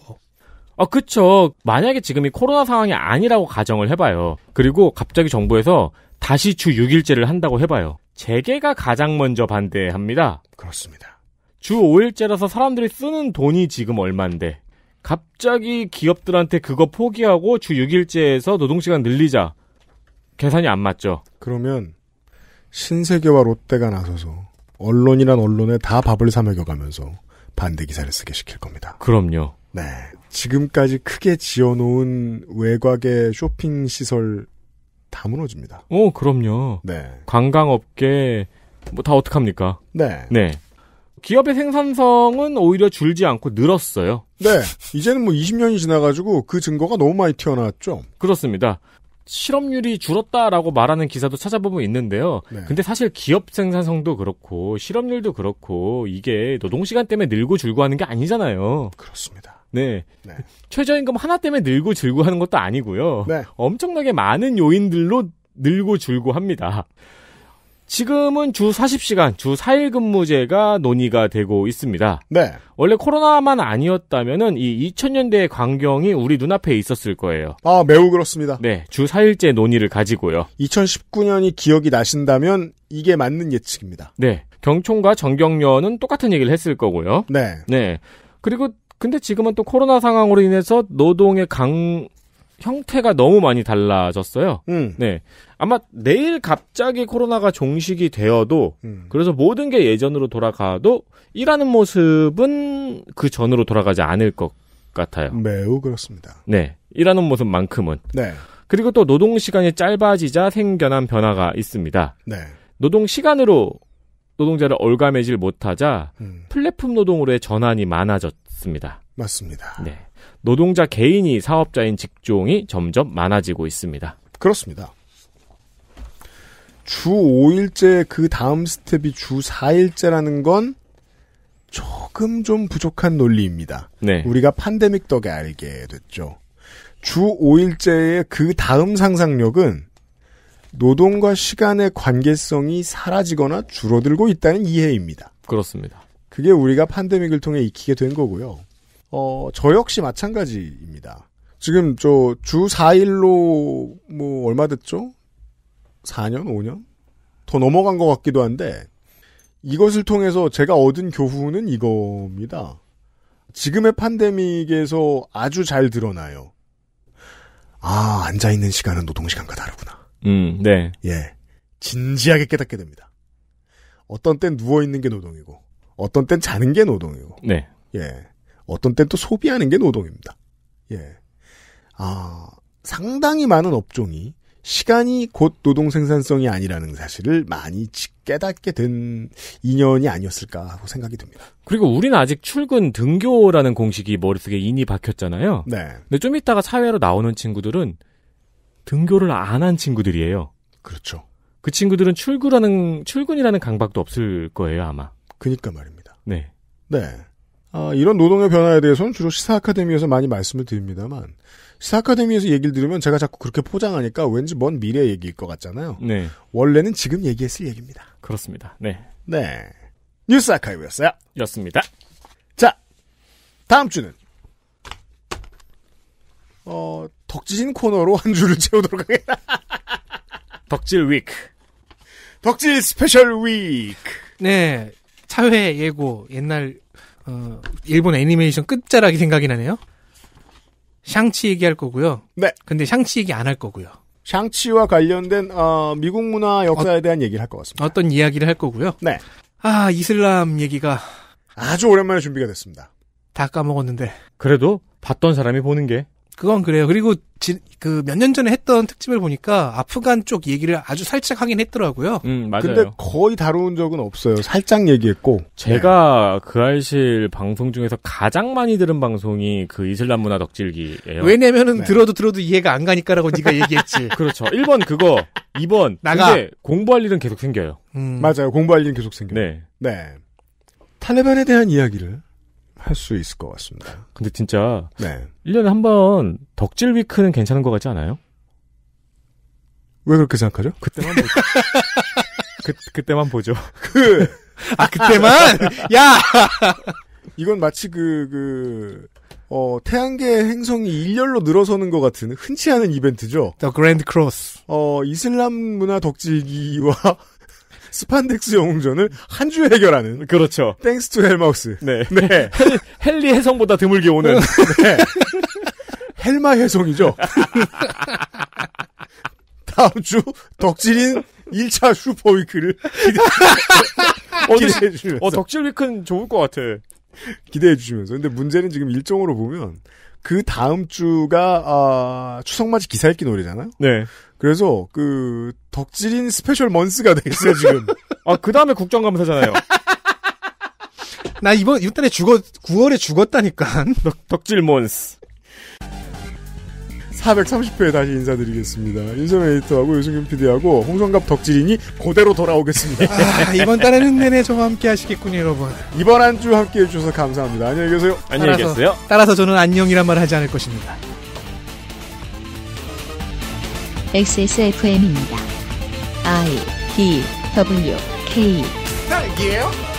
아, 그쵸. 만약에 지금이 코로나 상황이 아니라고 가정을 해봐요. 그리고 갑자기 정부에서 다시 주 6일제를 한다고 해봐요. 재계가 가장 먼저 반대합니다. 그렇습니다. 주 5일제라서 사람들이 쓰는 돈이 지금 얼만데 갑자기 기업들한테 그거 포기하고 주 6일제에서 노동시간 늘리자. 계산이 안 맞죠. 그러면 신세계와 롯데가 나서서 언론이란 언론에 다 밥을 사먹여가면서 반대 기사를 쓰게 시킬 겁니다. 그럼요. 네. 지금까지 크게 지어놓은 외곽의 쇼핑 시설 다 무너집니다. 어, 그럼요. 네. 관광업계 뭐 다 어떡합니까? 네. 네. 기업의 생산성은 오히려 줄지 않고 늘었어요. 네. 이제는 뭐 20년이 지나가지고 그 증거가 너무 많이 튀어나왔죠. 그렇습니다. 실업률이 줄었다라고 말하는 기사도 찾아보면 있는데요. 네. 근데 사실 기업 생산성도 그렇고 실업률도 그렇고 이게 노동시간 때문에 늘고 줄고 하는 게 아니잖아요. 그렇습니다. 네. 네. *laughs* 최저임금 하나 때문에 늘고 줄고 하는 것도 아니고요. 네. 엄청나게 많은 요인들로 늘고 줄고 합니다. 지금은 주 40시간, 주 4일 근무제가 논의가 되고 있습니다. 네. 원래 코로나만 아니었다면은 이 2000년대의 광경이 우리 눈앞에 있었을 거예요. 아, 매우 그렇습니다. 네. 주 4일제 논의를 가지고요. 2019년이 기억이 나신다면 이게 맞는 예측입니다. 네. 경총과 정경련은 똑같은 얘기를 했을 거고요. 네. 네. 그리고 근데 지금은 또 코로나 상황으로 인해서 노동의 강 형태가 너무 많이 달라졌어요. 음. 네. 아마 내일 갑자기 코로나가 종식이 되어도 음. 그래서 모든 게 예전으로 돌아가도 일하는 모습은 그 전으로 돌아가지 않을 것 같아요. 매우 그렇습니다. 네. 일하는 모습만큼은. 네. 그리고 또 노동 시간이 짧아지자 생겨난 변화가 있습니다. 네. 노동 시간으로 노동자를 올가매질 못하자 음. 플랫폼 노동으로의 전환이 많아졌죠. 않습니다. 맞습니다. 네. 노동자 개인이 사업자인 직종이 점점 많아지고 있습니다. 그렇습니다. 주 5일째 그 다음 스텝이 주 4일째라는 건 조금 좀 부족한 논리입니다. 네. 우리가 팬데믹 덕에 알게 됐죠. 주 5일째의 그 다음 상상력은 노동과 시간의 관계성이 사라지거나 줄어들고 있다는 이해입니다. 그렇습니다. 그게 우리가 팬데믹을 통해 익히게 된 거고요. 어, 저 역시 마찬가지입니다. 지금 저 주 4일로 뭐 얼마 됐죠? 4년, 5년? 더 넘어간 것 같기도 한데 이것을 통해서 제가 얻은 교훈은 이겁니다. 지금의 팬데믹에서 아주 잘 드러나요. 아, 앉아있는 시간은 노동시간과 다르구나. 음, 네. 예. 진지하게 깨닫게 됩니다. 어떤 땐 누워있는 게 노동이고, 어떤 땐 자는 게 노동이고. 네. 예. 어떤 땐 또 소비하는 게 노동입니다. 예. 아, 상당히 많은 업종이 시간이 곧 노동 생산성이 아니라는 사실을 많이 깨닫게 된인연이 아니었을까 하고 생각이 듭니다. 그리고 우리는 아직 출근 등교라는 공식이 머릿속에 인이 박혔잖아요. 네. 근데 좀 이따가 사회로 나오는 친구들은 등교를 안 한 친구들이에요. 그렇죠. 그 친구들은 출근하는 출근이라는 강박도 없을 거예요, 아마. 그니까 말입니다. 네. 네. 아, 이런 노동의 변화에 대해서는 주로 시사 아카데미에서 많이 말씀을 드립니다만 시사 아카데미에서 얘기를 들으면 제가 자꾸 그렇게 포장하니까 왠지 먼 미래 얘기일 것 같잖아요. 네. 원래는 지금 얘기했을 얘기입니다. 그렇습니다. 네. 네. 뉴스 아카이브였어요. 였습니다. 자, 다음 주는 어, 덕지진 코너로 한 주를 *laughs* 채우도록 하겠다. 습니 덕질 위크. 덕질 스페셜 위크. 네. 사회 예고 옛날 어, 일본 애니메이션 끝자락이 생각이 나네요. 샹치 얘기할 거고요. 네. 근데 샹치 얘기 안 할 거고요. 샹치와 관련된 어, 미국 문화 역사에 어, 대한 얘기를 할 것 같습니다. 어떤 이야기를 할 거고요. 네. 아 이슬람 얘기가 아주 오랜만에 준비가 됐습니다. 다 까먹었는데. 그래도 봤던 사람이 보는 게 그건 그래요. 그리고 그 몇 년 전에 했던 특집을 보니까 아프간 쪽 얘기를 아주 살짝 하긴 했더라고요. 음, 맞아요. 근데 거의 다룬 적은 없어요. 살짝 얘기했고. 제가 네. 그 알실 방송 중에서 가장 많이 들은 방송이 그 이슬람 문화 덕질기예요. 왜냐면은 네. 들어도 들어도 이해가 안 가니까라고 네가 *laughs* 얘기했지. 그렇죠. 1번 그거, 2번 나가. 근데 공부할 일은 계속 생겨요. 음. 맞아요. 공부할 일은 계속 생겨요. 네. 네. 탈레반에 대한 이야기를 할수 있을 것 같습니다. 근데 진짜 네. 1년에 한 번 덕질 위크는 괜찮은 것 같지 않아요? 왜 그렇게 생각하죠? 그때만 보죠. *laughs* 그, 그때만 보죠. *laughs* 그, 아, 그때만? *laughs* 야! 이건 마치 그, 그, 어, 태양계 행성이 일렬로 늘어서는 것 같은 흔치 않은 이벤트죠. The Grand Cross. 어, 이슬람 문화 덕질기와 스판덱스 영웅전을 한 주에 해결하는. 그렇죠. 땡스 투 헬마우스. 네. 네. 헬, 리 해성보다 드물게 오는. 네. 헬마 해성이죠. 다음 주 덕질인 1차 슈퍼위크를 기대해 주시면. 어, 덕질 위크는 좋을 것 같아. 기대해 주시면서. 근데 문제는 지금 일정으로 보면 그 다음 주가 아, 추석 맞이 기사읽기 노래잖아요. 네. 그래서 그 덕질인 스페셜 먼스가 돼 *laughs* 있어요 지금. 아 그 다음에 국정감사잖아요. 나 이번 이달에 죽었 9월에 죽었다니까. 덕, 덕질 먼스. 430회에 다시 인사드리겠습니다. 인세메이디터하고 유승균 PD하고 홍성갑 덕질인이 그대로 돌아오겠습니다. 아, 이번 달에는 내내 저와 함께 하시겠군요, 여러분. 이번 한 주 함께 해주셔서 감사합니다. 안녕히 계세요. 안녕히 계세요. 따라서 저는 안녕이란 말을 하지 않을 것입니다. XSFM입니다. I D W K. 딸기예요?